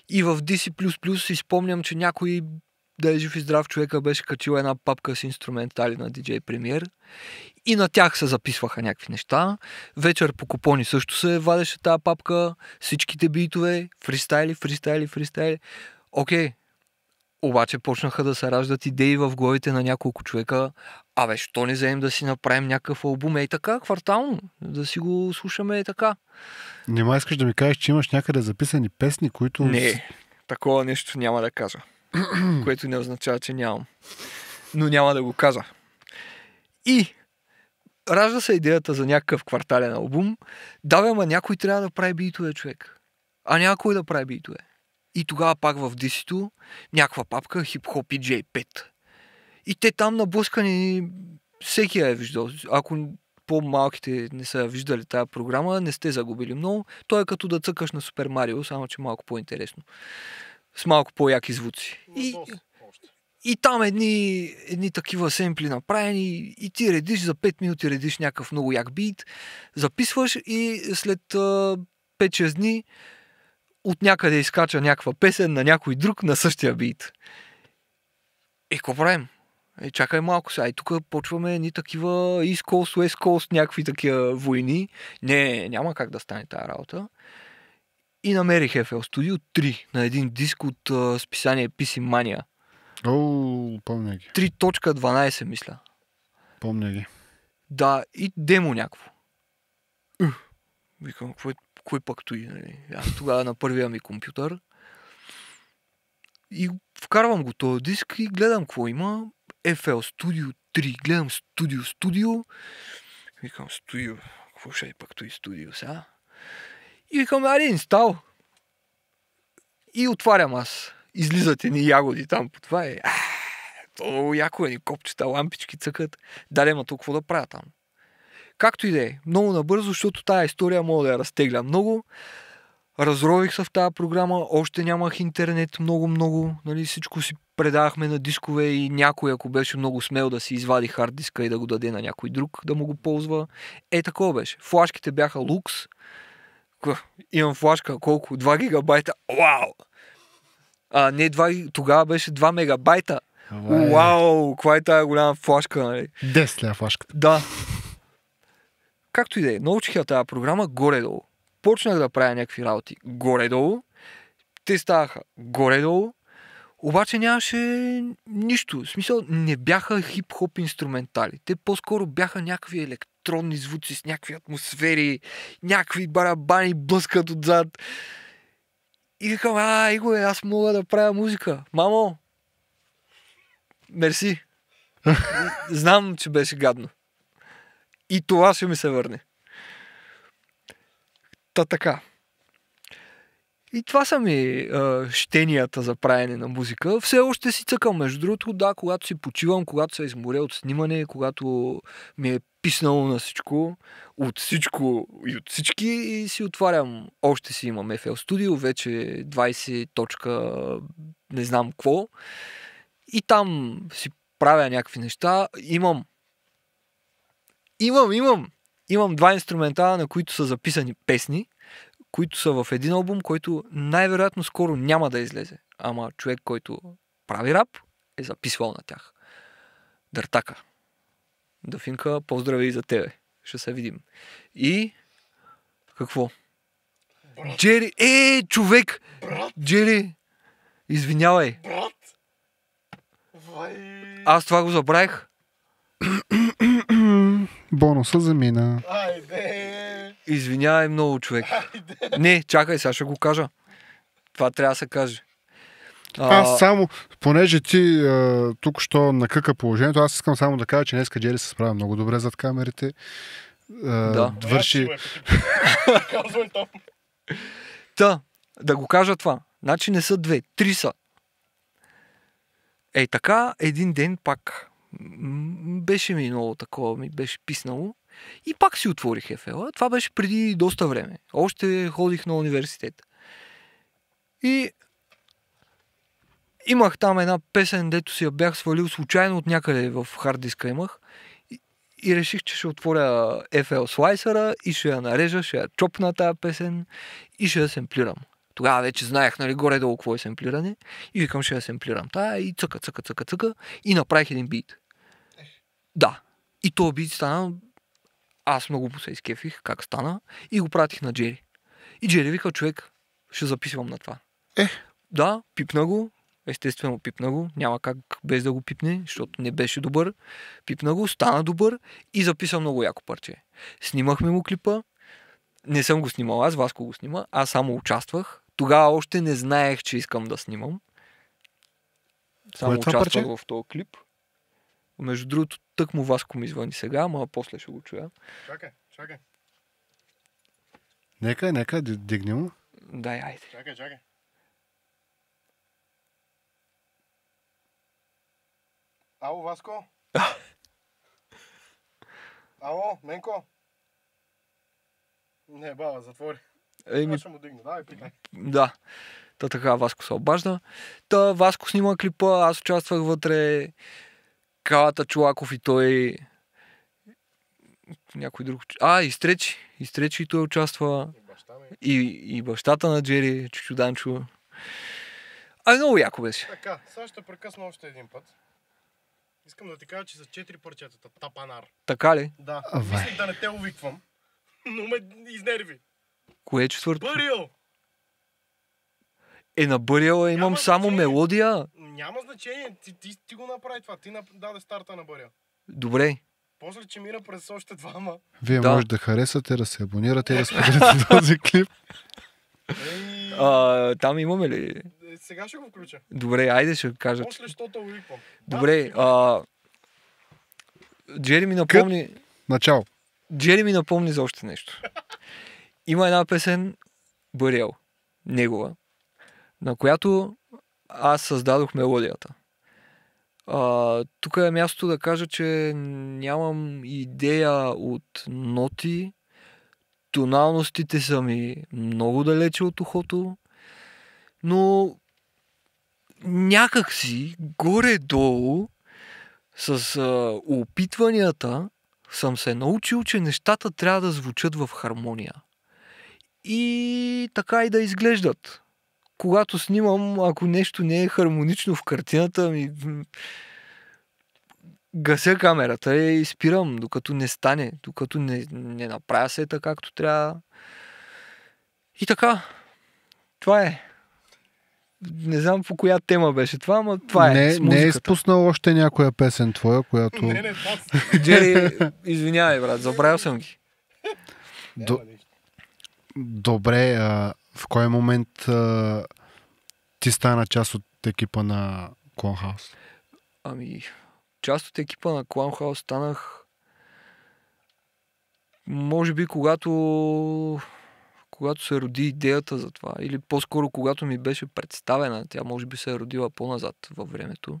Speaker 2: И в DC++ изпомням, че някой да е жив и здрав човека беше качил една папка с инструментали на DJ Premier и на тях се записваха някакви неща. Вечер по купони също се вадеше тази папка, всичките битове, фристайли, фристайли, фристайли. Окей, okay, обаче почнаха да се раждат идеи в главите на няколко човека. Абе, що не вземем да си направим някакъв албум? Ей така, квартално. Да си го слушаме е така.
Speaker 1: Нема искаш да ми кажеш, че имаш някъде записани песни, които... Не,
Speaker 2: такова нещо няма да кажа. което не означава, че нямам. Но няма да го кажа. И ражда се идеята за някакъв квартален албум. Да, бе, ама някой трябва да прави битове човек. А някой да прави битове. И тогава пак в дисито някаква папка хип-хоп и J5. И те там наблъскани всеки я е виждал. Ако по-малките не са виждали тази програма, не сте загубили много. Той е като да цъкаш на Супер Марио, само че малко по-интересно. С малко по-яки звуци. И, и там едни, едни такива семпли направени и ти редиш, за 5 минути редиш някакъв много як бит, записваш и след 5-6 дни от някъде изкача някаква песен на някой друг на същия бит. И е, какво правим? И е, чакай малко сега. И тук почваме ни такива East Coast, West Coast, някакви такива войни. Не, няма как да стане тази работа. И намерих FL Studio 3 на един диск от uh, списание PC Mania. О, помня ги. 3.12, мисля. Помня ги. Да, и демо някакво. Викам, какво е кой пък той, нали? Аз тогава на първия ми компютър и вкарвам го този диск и гледам какво има. FL Studio 3. Гледам Studio Studio. Викам Studio. Какво ще е пък той Studio сега? И викам, ари, инстал. И отварям аз. Излизат едни ягоди там по това е. А, то много яко е, ни копчета, лампички цъкат. Дали, ма толкова да правя там? Както и да е, много набързо, защото тая история мога да я разтегля много. Разрових се в тази програма, още нямах интернет много-много, нали, всичко си предавахме на дискове и някой, ако беше много смел да си извади хард диска и да го даде на някой друг, да му го ползва. Е, такова беше. Флашките бяха лукс. Имам флашка, колко? 2 гигабайта. Вау! А, не, 2, тогава беше 2 мегабайта. Вау, каква е тази голяма флашка, нали?
Speaker 1: 10 е флашката.
Speaker 2: Да, както и да е, научих я тази програма горе-долу. Почнах да правя някакви работи горе-долу. Те ставаха горе-долу. Обаче нямаше нищо. В смисъл, не бяха хип-хоп инструментали. Те по-скоро бяха някакви електронни звуци с някакви атмосфери, някакви барабани блъскат отзад. И викам, а, Иго, е, аз мога да правя музика. Мамо, мерси. Знам, че беше гадно. И това ще ми се върне. Та така. И това са ми а, щенията за правене на музика. Все още си цъкам. Между другото, да, когато си почивам, когато се изморя от снимане, когато ми е писнало на всичко, от всичко и от всички и си отварям. Още си имам FL Studio, вече 20 точка, не знам какво. И там си правя някакви неща. Имам имам, имам, имам два инструмента, на които са записани песни, които са в един албум, който най-вероятно скоро няма да излезе. Ама човек, който прави рап, е записвал на тях. Дъртака. Дафинка, поздрави и за тебе. Ще се видим. И какво? Брат. Джери, е, човек! Брат. Джери, извинявай. Брат. Вай. Аз това го забравих.
Speaker 1: Бонуса замина. Айде!
Speaker 2: Извинявай много, човек. Айде. Не, чакай, сега ще го кажа. Това трябва да се каже.
Speaker 1: А... Аз само, понеже ти а, тук що на накъка положението, аз искам само да кажа, че днеска Джери се справя много добре зад камерите. А, да. Върши... Та, да го кажа това. Значи не
Speaker 2: са две, три са. Ей така, един ден пак беше ми много такова, ми беше писнало. И пак си отворих ефела. Това беше преди доста време. Още ходих на университет. И имах там една песен, дето си я бях свалил случайно от някъде в хард диска имах. И, и реших, че ще отворя FL слайсера и ще я нарежа, ще я чопна тази песен и ще я семплирам. Тогава вече знаех, нали, горе-долу какво е семплиране. И викам, ще я семплирам тая и цъка, цъка, цъка, цъка. И направих един бит. Да. И то би стана... Аз много се изкефих как стана и го пратих на Джери. И Джери вика, човек, ще записвам на това. Е. Да, пипна го, естествено пипна го, няма как без да го пипне, защото не беше добър. Пипна го, стана добър и записа много яко парче. Снимахме му клипа, не съм го снимал аз, Васко го снима, аз само участвах. Тогава още не знаех, че искам да снимам. Само е участвах в този клип. Между другото, тък му Васко ми звъни сега, ама после ще го чуя.
Speaker 3: Чакай, чакай.
Speaker 1: Нека, нека, дигни му.
Speaker 3: Да, айде. Чакай, чакай. Ало, Васко? Ало, Менко? Не, баба, затвори. Еми... Ще му дигна, давай, питай.
Speaker 2: Да. Та така Васко се обажда. Та Васко снима клипа, аз участвах вътре. Калата Чулаков и той някой друг. А, изтречи. Изтречи и той участва. И, и, и бащата на Джери, чучуданчо. Ай, А, много яко беше.
Speaker 3: Така, сега ще прекъсна още един път. Искам да ти кажа, че са четири парчетата. Тапанар. Така ли? Да. Мислих да не те увиквам, но ме изнерви. Кое е четвърто? Бърио!
Speaker 2: Е, на Бъряла имам Няма само значение. мелодия.
Speaker 3: Няма значение, ти, ти, ти го направи това, ти даде старта на Бърял. Добре. После, че мина през още двама. Вие да. може да харесате,
Speaker 2: да се абонирате и да споделите този клип. А, там имаме ли?
Speaker 3: Е, сега ще го включа. Добре, айде ще кажа. После, щото уикам. Добре,
Speaker 2: а... Джери ми напомни... Кът? Начало. Джери ми напомни за още нещо. Има една песен, Бърял, негова, на която аз създадох мелодията. А, тук е място да кажа, че нямам идея от ноти. Тоналностите са ми много далече от ухото. Но някакси, горе-долу, с а, опитванията съм се научил, че нещата трябва да звучат в хармония. И така и да изглеждат когато снимам, ако нещо не е хармонично в картината, ми... гася камерата и спирам, докато не стане, докато не, не направя се така, както трябва. И така, това е. Не знам по коя тема беше това, но това е. Не, не е
Speaker 1: изпуснал още някоя песен твоя, която.
Speaker 3: Не, не, Джери,
Speaker 2: извинявай, брат, забравял съм ги.
Speaker 1: До... Добре, а, в кой момент а, ти стана част от екипа на Клонхаус?
Speaker 2: Ами, част от екипа на Клонхаус станах може би когато когато се роди идеята за това, или по-скоро когато ми беше представена, тя може би се е родила по-назад във времето.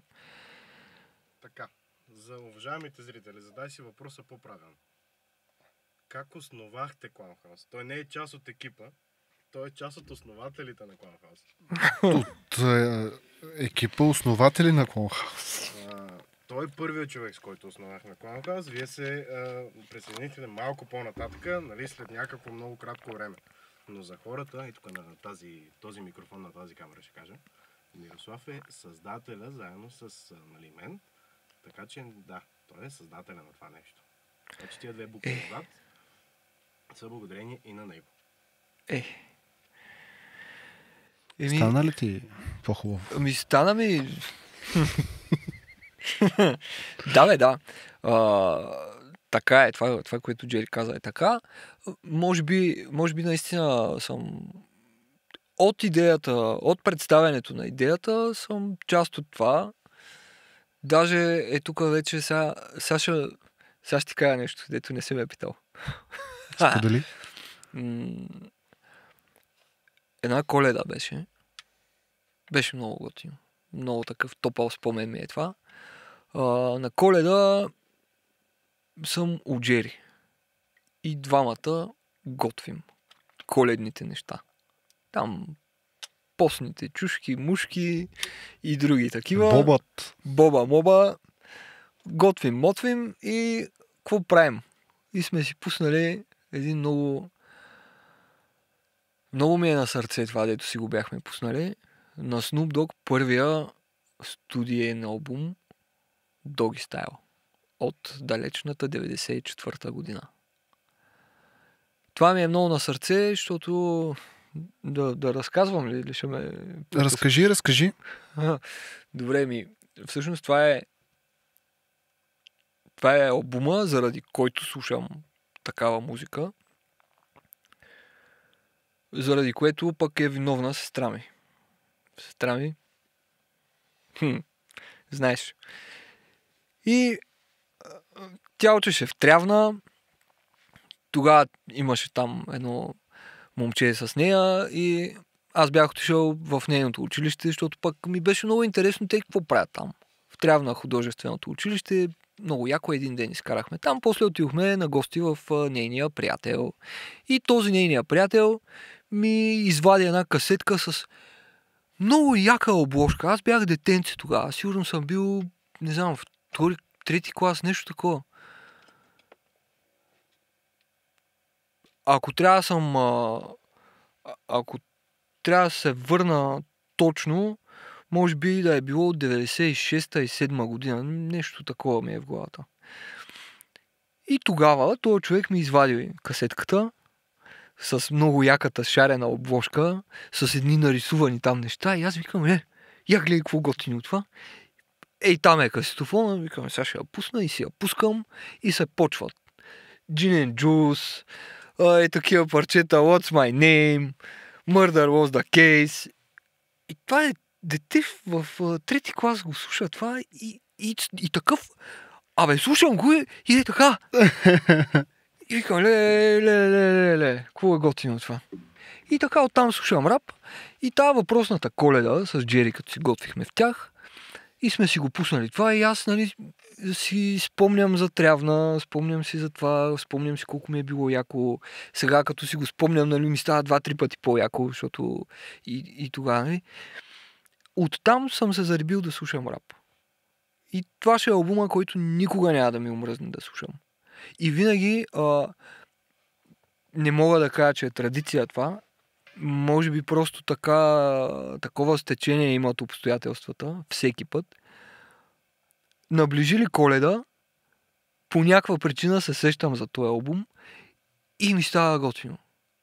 Speaker 3: Така, за уважаемите зрители, задай си въпроса по-правилно. Как основахте Кланхаус? Той не е част от екипа, той е част от основателите на Клонхаус.
Speaker 1: От е, екипа основатели на Клонхаус.
Speaker 3: Той е първият човек, с който основахме Клонхаус. Вие се а, присъединихте малко по-нататък, нали, след някакво много кратко време. Но за хората, и тук на тази, този микрофон на тази камера ще кажа, Мирослав е създателя заедно с нали, мен. Така че да, той е създателя на това нещо. Така значи че тия две букви назад е. са благодарение и на него.
Speaker 1: Е. Еми, стана ли ти по-хубаво?
Speaker 2: Ами стана ми... да, бе, да. А, така е, това, това, което Джери каза е така. Може би, може би наистина съм от идеята, от представянето на идеята съм част от това. Даже е тук вече сега, сега ще, сега ще ти кажа нещо, дето не се ме е питал. Сподели. Една коледа беше. Беше много готино. Много такъв топал спомен ми е това. А, на коледа съм у Джери. И двамата готвим коледните неща. Там постните чушки, мушки и други такива. Бобът. Боба, моба. Готвим, мотвим и какво правим? И сме си пуснали един много... Много ми е на сърце това, дето си го бяхме пуснали на Snoop Dogg първия студиен албум Doggy Style от далечната 94-та година. Това ми е много на сърце, защото да, да разказвам ли? ли ще ме...
Speaker 1: Разкажи, разкажи.
Speaker 2: Добре ми. Всъщност това е това е албума, заради който слушам такава музика, заради което пък е виновна сестра ми сестра ми. Хм, знаеш. И тя учеше в Трявна. Тогава имаше там едно момче с нея и аз бях отишъл в нейното училище, защото пък ми беше много интересно те какво правят там. В Трявна художественото училище много яко един ден изкарахме там. После отидохме на гости в нейния приятел. И този нейния приятел ми извади една касетка с много яка обложка. Аз бях детенце тогава. Сигурно съм бил, не знам, втори, трети клас, нещо такова. Ако трябва да съм... А, ако трябва да се върна точно, може би да е било от 96-та и 7 година. Нещо такова ми е в главата. И тогава този човек ми извади касетката с много яката шарена обложка, с едни нарисувани там неща и аз викам, е, я гледай какво готини от това. Ей, там е касетофона, викам, сега ще я пусна и си я пускам и се почват. Gin and Juice, е такива парчета, What's My Name, Murder Was The Case. И това е дете в, трети клас го слуша това и, и, и такъв, абе слушам го и, и е така. И викам, ле, ле, ле, ле, ле, какво е готино това. И така оттам слушам рап. И тази въпросната коледа с Джери, като си готвихме в тях, и сме си го пуснали. Това и аз, нали, си спомням за Трявна, спомням си за това, спомням си колко ми е било яко. Сега, като си го спомням, нали, ми става два-три пъти по-яко, защото и, и тогава, нали. Оттам съм се заребил да слушам рап. И това ще е албума, който никога няма да ми омръзне да слушам. И винаги а, не мога да кажа, че е традиция това. Може би просто така, такова стечение имат обстоятелствата всеки път. наближили коледа, по някаква причина се сещам за този албум и ми става готино.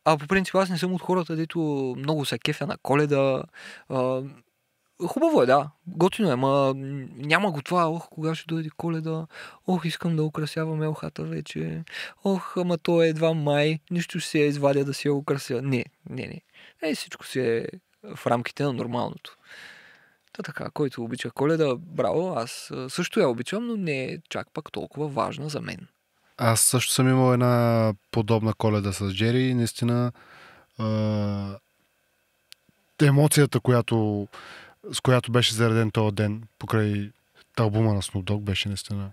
Speaker 2: А по принцип аз не съм от хората, дето много се кефя на коледа. А, Хубаво е, да. Готино е, ма няма го това. Ох, кога ще дойде коледа. Ох, искам да украсявам елхата вече. Ох, ама то е едва май. Нищо ще се извадя да си я украся. Не, не, не. Ей, всичко си е в рамките на нормалното. Та така, който обича коледа, браво, аз също я обичам, но не е чак пак толкова важна за мен.
Speaker 1: Аз също съм имал една подобна коледа с Джери и наистина е... емоцията, която с която беше зареден този ден, покрай албума на Snoop Dogg беше наистина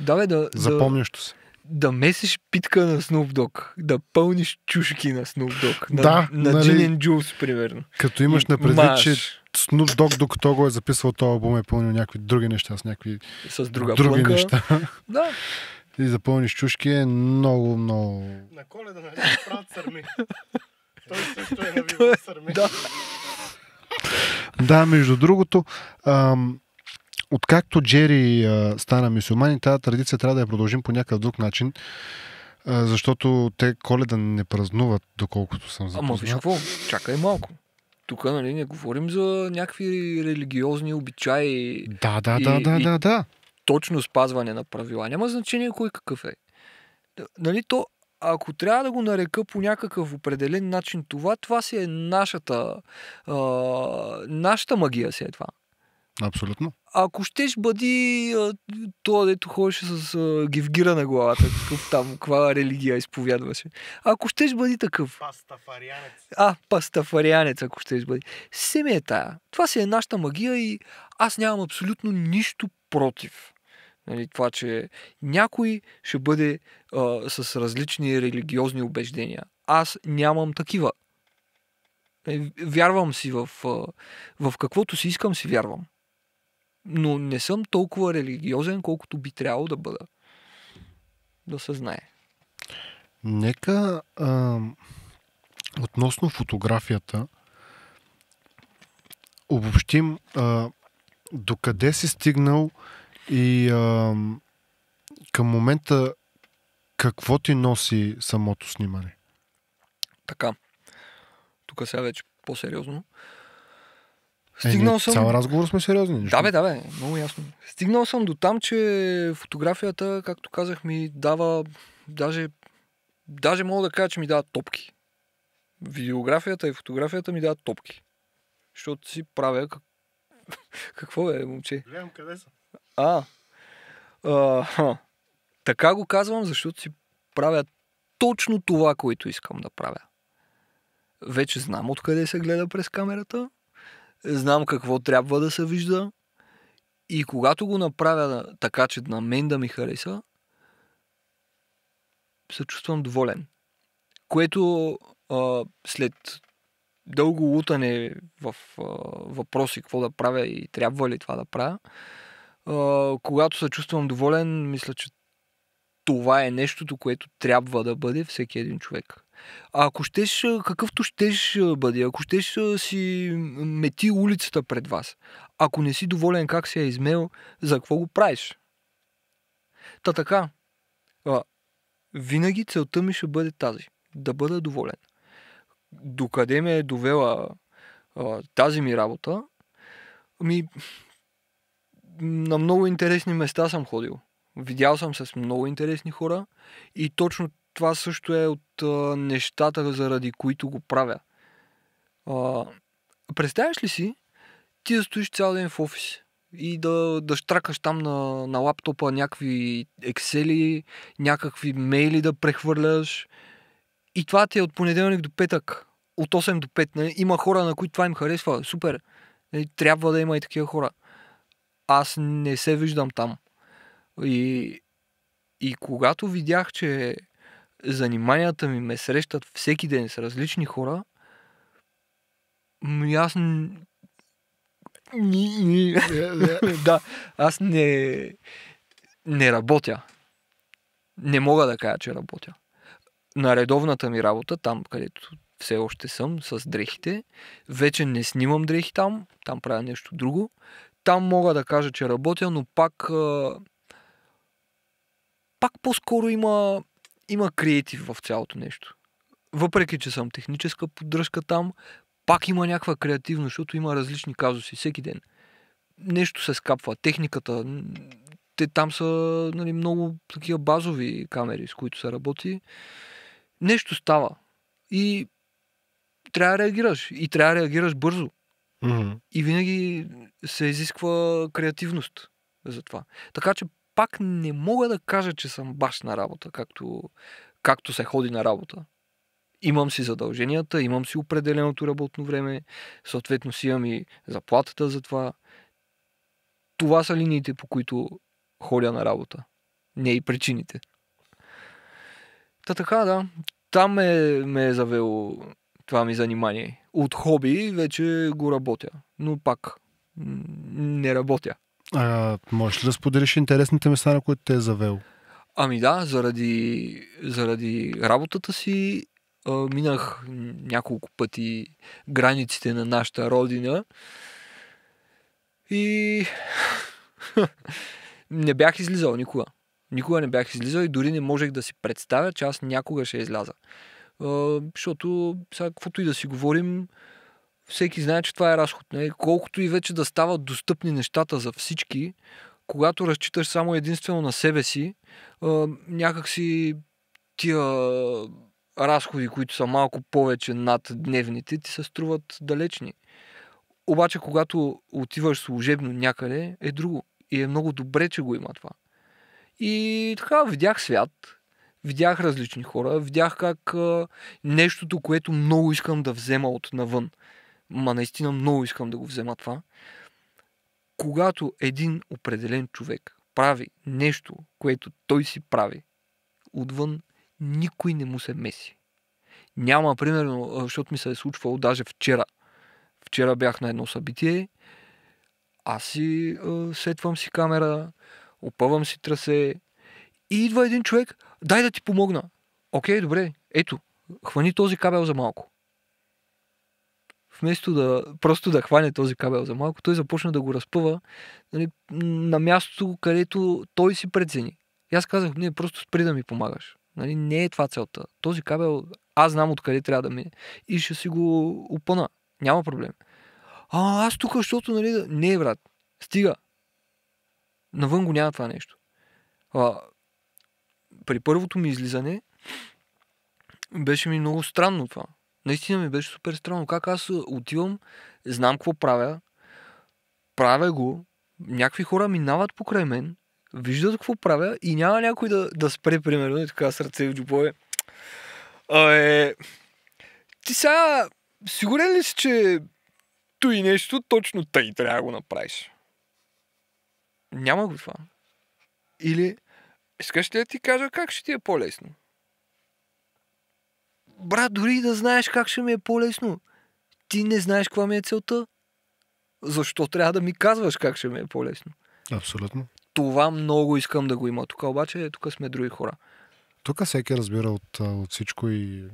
Speaker 2: да, бе, да, запомнящо се. Да, да месиш питка на Snoop Dogg, да пълниш чушки на Snoop Dogg, на, да, на нали, Gin and Juice, примерно. Като имаш на предвид, че
Speaker 1: Snoop Dogg, докато го е записвал този албум, е пълнил някакви други неща с някакви с друга други плънка. неща. Да. И запълниш чушки е много, много... На коледа, нали, правят сърми. Той също е навивал е- сърми. Да да, между другото, ам, откакто Джери а, стана мюсюлманин, тази традиция трябва да я продължим по някакъв друг начин, а, защото те коледа не празнуват, доколкото съм запознал. Ама виж
Speaker 2: какво, чакай малко. Тук нали, не говорим за някакви религиозни обичаи. Да, да, и, да, да, и да, да. Точно спазване на правила. Няма значение кой какъв е. Нали, то ако трябва да го нарека по някакъв определен начин това, това си е нашата, а, нашата магия си е това. Абсолютно. Ако щеш бъди това, дето ходеше с а, гивгира на главата, такъв там, каква религия изповядваше. Ако щеш бъди такъв.
Speaker 3: Пастафарианец.
Speaker 2: А, пастафарианец, ако щеш бъди. Семе е тая. Това си е нашата магия и аз нямам абсолютно нищо против. Нали, това, че някой ще бъде а, с различни религиозни убеждения. Аз нямам такива. Е, вярвам си в, в каквото си искам, си вярвам. Но не съм толкова религиозен, колкото би трябвало да бъда. Да се знае.
Speaker 1: Нека а, относно фотографията обобщим а, докъде си стигнал а, и а, към момента какво ти носи самото снимане?
Speaker 2: Така. Тук сега вече по-сериозно.
Speaker 1: Е, Стигнал е, съм... Цял разговор сме сериозни. Да, бе,
Speaker 2: да, бе, много ясно. Стигнал съм до там, че фотографията, както казах, ми дава, даже, даже мога да кажа, че ми дава топки. Видеографията и фотографията ми дават топки. Защото си правя как... какво е, момче? Гледам къде са. А, а ха. така го казвам, защото си правя точно това, което искам да правя. Вече знам откъде се гледа през камерата, знам какво трябва да се вижда и когато го направя така, че на мен да ми хареса, се чувствам доволен. Което а, след дълго лутане в а, въпроси какво да правя и трябва ли това да правя, когато се чувствам доволен, мисля, че това е нещото, което трябва да бъде всеки един човек. А ако щеш, какъвто щеш бъде, ако щеш си мети улицата пред вас, ако не си доволен как си я е измел, за какво го правиш? Та така, а, винаги целта ми ще бъде тази, да бъда доволен. Докъде ме е довела а, тази ми работа, ми на много интересни места съм ходил. Видял съм с много интересни хора и точно това също е от а, нещата, заради които го правя. А, представяш ли си, ти да стоиш цял ден в офис и да, да штракаш там на, на лаптопа някакви ексели, някакви мейли да прехвърляш. И това ти е от понеделник до петък. От 8 до 5. Не? Нали? Има хора, на които това им харесва. Супер. Е, трябва да има и такива хора аз не се виждам там. И, и когато видях, че заниманията ми ме срещат всеки ден с различни хора, аз да, аз не, не работя. Не мога да кажа, че работя. На редовната ми работа, там където все още съм с дрехите, вече не снимам дрехи там, там правя нещо друго там мога да кажа, че работя, но пак пак по-скоро има, има креатив в цялото нещо. Въпреки, че съм техническа поддръжка там, пак има някаква креативност, защото има различни казуси всеки ден. Нещо се скапва, техниката, те там са нали, много такива базови камери, с които се работи. Нещо става. И трябва да реагираш. И трябва да реагираш бързо. Mm-hmm. И винаги се изисква креативност за това. Така че пак не мога да кажа, че съм баш на работа, както, както се ходи на работа. Имам си задълженията, имам си определеното работно време, съответно си имам и заплатата за това. Това са линиите, по които ходя на работа. Не и причините. Та така, да. Там ме, ме е завело това ми занимание от хоби вече го работя. Но пак не работя.
Speaker 1: А, можеш ли да споделиш интересните места, на които те е завел?
Speaker 2: Ами да, заради, заради работата си а, минах няколко пъти границите на нашата родина и не бях излизал никога. Никога не бях излизал и дори не можех да си представя, че аз някога ще изляза защото сега каквото и да си говорим, всеки знае, че това е разход. Не? Нали? Колкото и вече да стават достъпни нещата за всички, когато разчиташ само единствено на себе си, а, някакси тия разходи, които са малко повече над дневните, ти се струват далечни. Обаче, когато отиваш служебно някъде, е друго. И е много добре, че го има това. И така, видях свят, видях различни хора, видях как а, нещото, което много искам да взема от навън, ма наистина много искам да го взема това, когато един определен човек прави нещо, което той си прави отвън, никой не му се меси. Няма, примерно, защото ми се е случвало даже вчера. Вчера бях на едно събитие, аз си а, сетвам си камера, опъвам си трасе и идва един човек, дай да ти помогна. Окей, добре, ето, хвани този кабел за малко. Вместо да просто да хване този кабел за малко, той започна да го разпъва нали, на мястото, където той си прецени. И аз казах, не, просто спри да ми помагаш. Нали, не е това целта. Този кабел, аз знам откъде трябва да мине и ще си го опъна. Няма проблем. А, аз тук, защото, нали, не, брат, стига. Навън го няма това нещо. А, при първото ми излизане беше ми много странно това. Наистина ми беше супер странно. Как аз отивам, знам какво правя, правя го, някакви хора минават покрай мен, виждат какво правя и няма някой да, да спре, примерно, и така сърце в джобове. Е, ти сега сигурен ли си, че той нещо точно тъй трябва да го направиш? Няма го това. Или Искаш ли да ти кажа как ще ти е по-лесно? Брат, дори да знаеш как ще ми е по-лесно, ти не знаеш каква ми е целта. Защо трябва да ми казваш как ще ми е по-лесно? Абсолютно. Това много искам да го има. Тук обаче, тук сме други хора.
Speaker 1: Тук всеки разбира от, от всичко и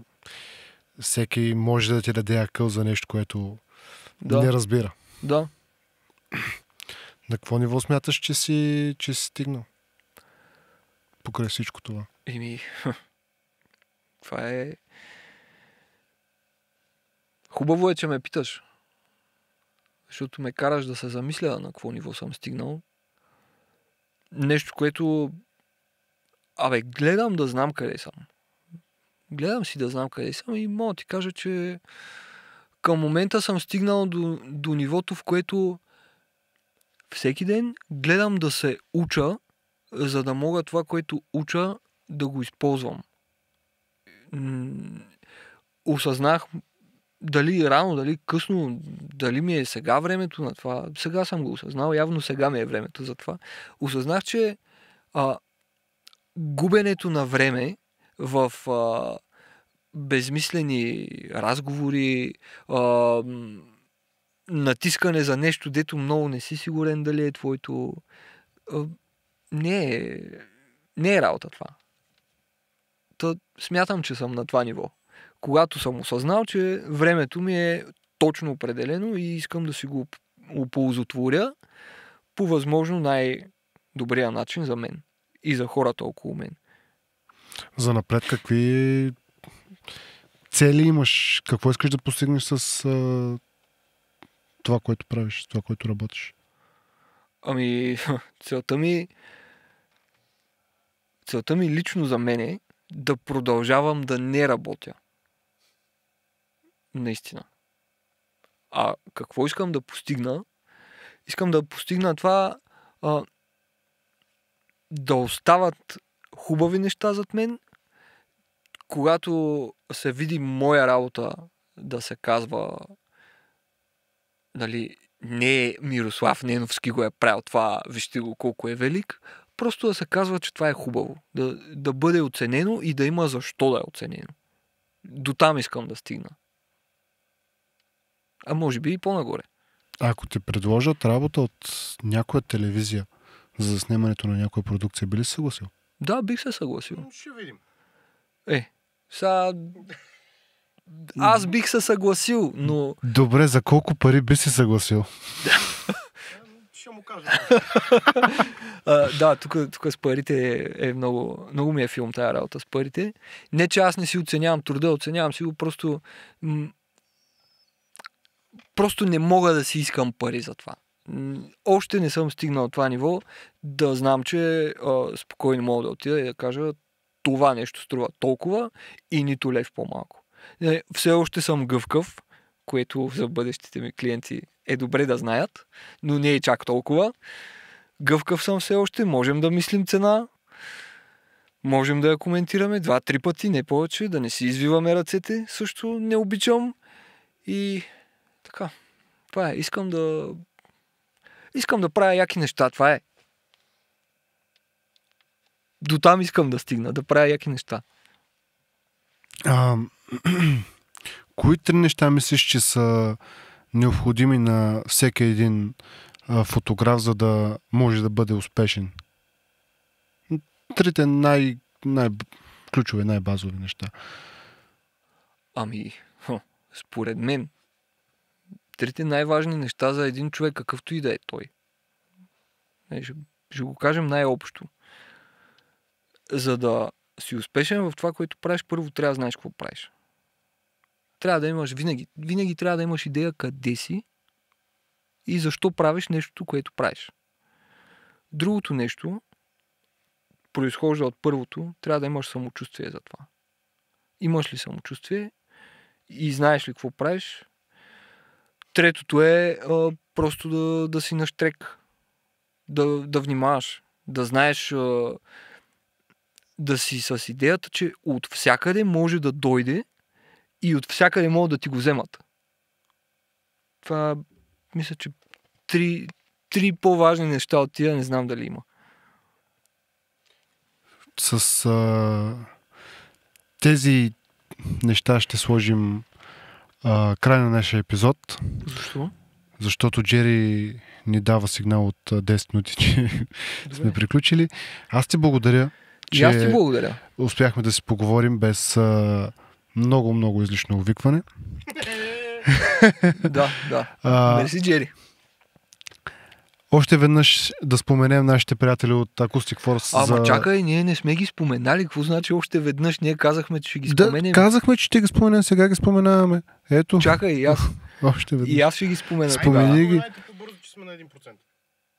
Speaker 1: всеки може да ти даде акъл за нещо, което да. не разбира. Да. На какво ниво смяташ, че си, че си стигнал? покрай всичко това?
Speaker 2: Еми, това е... Хубаво е, че ме питаш. Защото ме караш да се замисля на какво ниво съм стигнал. Нещо, което... Абе, гледам да знам къде съм. Гледам си да знам къде съм и мога да ти кажа, че към момента съм стигнал до, до нивото, в което всеки ден гледам да се уча за да мога това, което уча, да го използвам. Осъзнах дали рано, дали късно, дали ми е сега времето на това. Сега съм го осъзнал, явно сега ми е времето за това. Осъзнах, че а, губенето на време в а, безмислени разговори, а, натискане за нещо, дето много не си сигурен дали е твоето, а, не е, не е работа това. То смятам, че съм на това ниво. Когато съм осъзнал, че времето ми е точно определено и искам да си го оползотворя по възможно най-добрия начин за мен и за хората около мен.
Speaker 1: За напред какви цели имаш? Какво искаш да постигнеш с а, това, което правиш, това, което работиш?
Speaker 2: Ами, целта ми целта ми лично за мен е да продължавам да не работя. Наистина. А какво искам да постигна? Искам да постигна това а, да остават хубави неща зад мен, когато се види моя работа да се казва нали, не е Мирослав Неновски го е правил това, вижте го колко е велик, просто да се казва, че това е хубаво. Да, да бъде оценено и да има защо да е оценено. До там искам да стигна. А може би и по-нагоре.
Speaker 1: Ако ти предложат работа от някоя телевизия за снимането на някоя продукция, би ли се съгласил?
Speaker 2: Да, бих се съгласил. Ще видим. Е, сега аз бих се съгласил, но...
Speaker 1: Добре, за колко пари би си съгласил? Ще му
Speaker 2: кажа. да, тук, тук с парите е много... Много ми е филм тая работа с парите. Не, че аз не си оценявам труда, оценявам си го просто... М- просто не мога да си искам пари за това. Още не съм стигнал това ниво да знам, че а, спокойно мога да отида и да кажа това нещо струва толкова и нито лев по-малко. Е, все още съм гъвкав, което за бъдещите ми клиенти е добре да знаят, но не е чак толкова. Гъвкав съм все още, можем да мислим цена, можем да я коментираме два-три пъти, не повече, да не си извиваме ръцете, също не обичам. И така, това е, искам да... Искам да правя яки неща, това е. До там искам да стигна, да правя яки неща.
Speaker 1: А, Кои три неща мислиш, че са необходими на всеки един фотограф, за да може да бъде успешен? Трите най, най- ключови, най-базови неща. Ами,
Speaker 2: хо, според мен, трите най-важни неща за един човек, какъвто и да е той. Не, ще, ще го кажем най-общо. За да си успешен в това, което правиш, първо трябва да знаеш какво правиш. Трябва да имаш винаги, винаги трябва да имаш идея къде си и защо правиш нещото, което правиш. Другото нещо, произхожда от първото, трябва да имаш самочувствие за това. Имаш ли самочувствие и знаеш ли какво правиш? Третото е а, просто да, да си наштрек, да, да внимаваш, да знаеш, а, да си с идеята, че от всякъде може да дойде и от всякъде могат да ти го вземат. Това мисля, че три, три по-важни неща от тия не знам дали има.
Speaker 1: С а, тези неща ще сложим а, край на нашия епизод. Защо? Защото Джери ни дава сигнал от 10 минути, че Добре. сме приключили. Аз ти благодаря. Че аз ти благодаря. Успяхме да си поговорим без а, много, много излишно увикване. да, да. А, Мерси, Джери. Още веднъж да споменем нашите приятели от Acoustic Force. Ама за... чакай,
Speaker 2: ние не сме ги споменали. Какво значи още веднъж? Ние казахме, че ще ги споменем. Да, казахме,
Speaker 1: че ще ги споменем, сега ги споменаваме. Ето. Чакай, и аз. още веднъж. И аз ще ги спомена. Спомени на ги.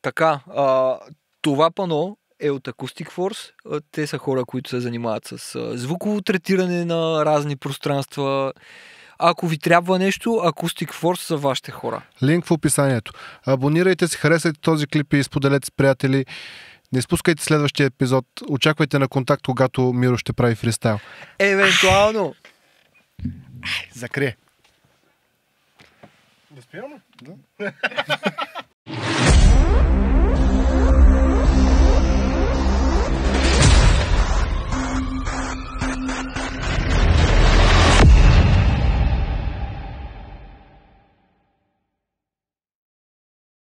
Speaker 2: Така, а, това пано е от Acoustic Force. Те са хора, които се занимават с звуково третиране на разни пространства. Ако ви трябва нещо, Acoustic Force са вашите хора.
Speaker 1: Линк в описанието. Абонирайте се, харесайте този клип и споделете с приятели. Не изпускайте следващия епизод. Очаквайте на контакт, когато Миро ще прави фристайл.
Speaker 2: Евентуално.
Speaker 1: Закрие.
Speaker 3: Да спираме? Да.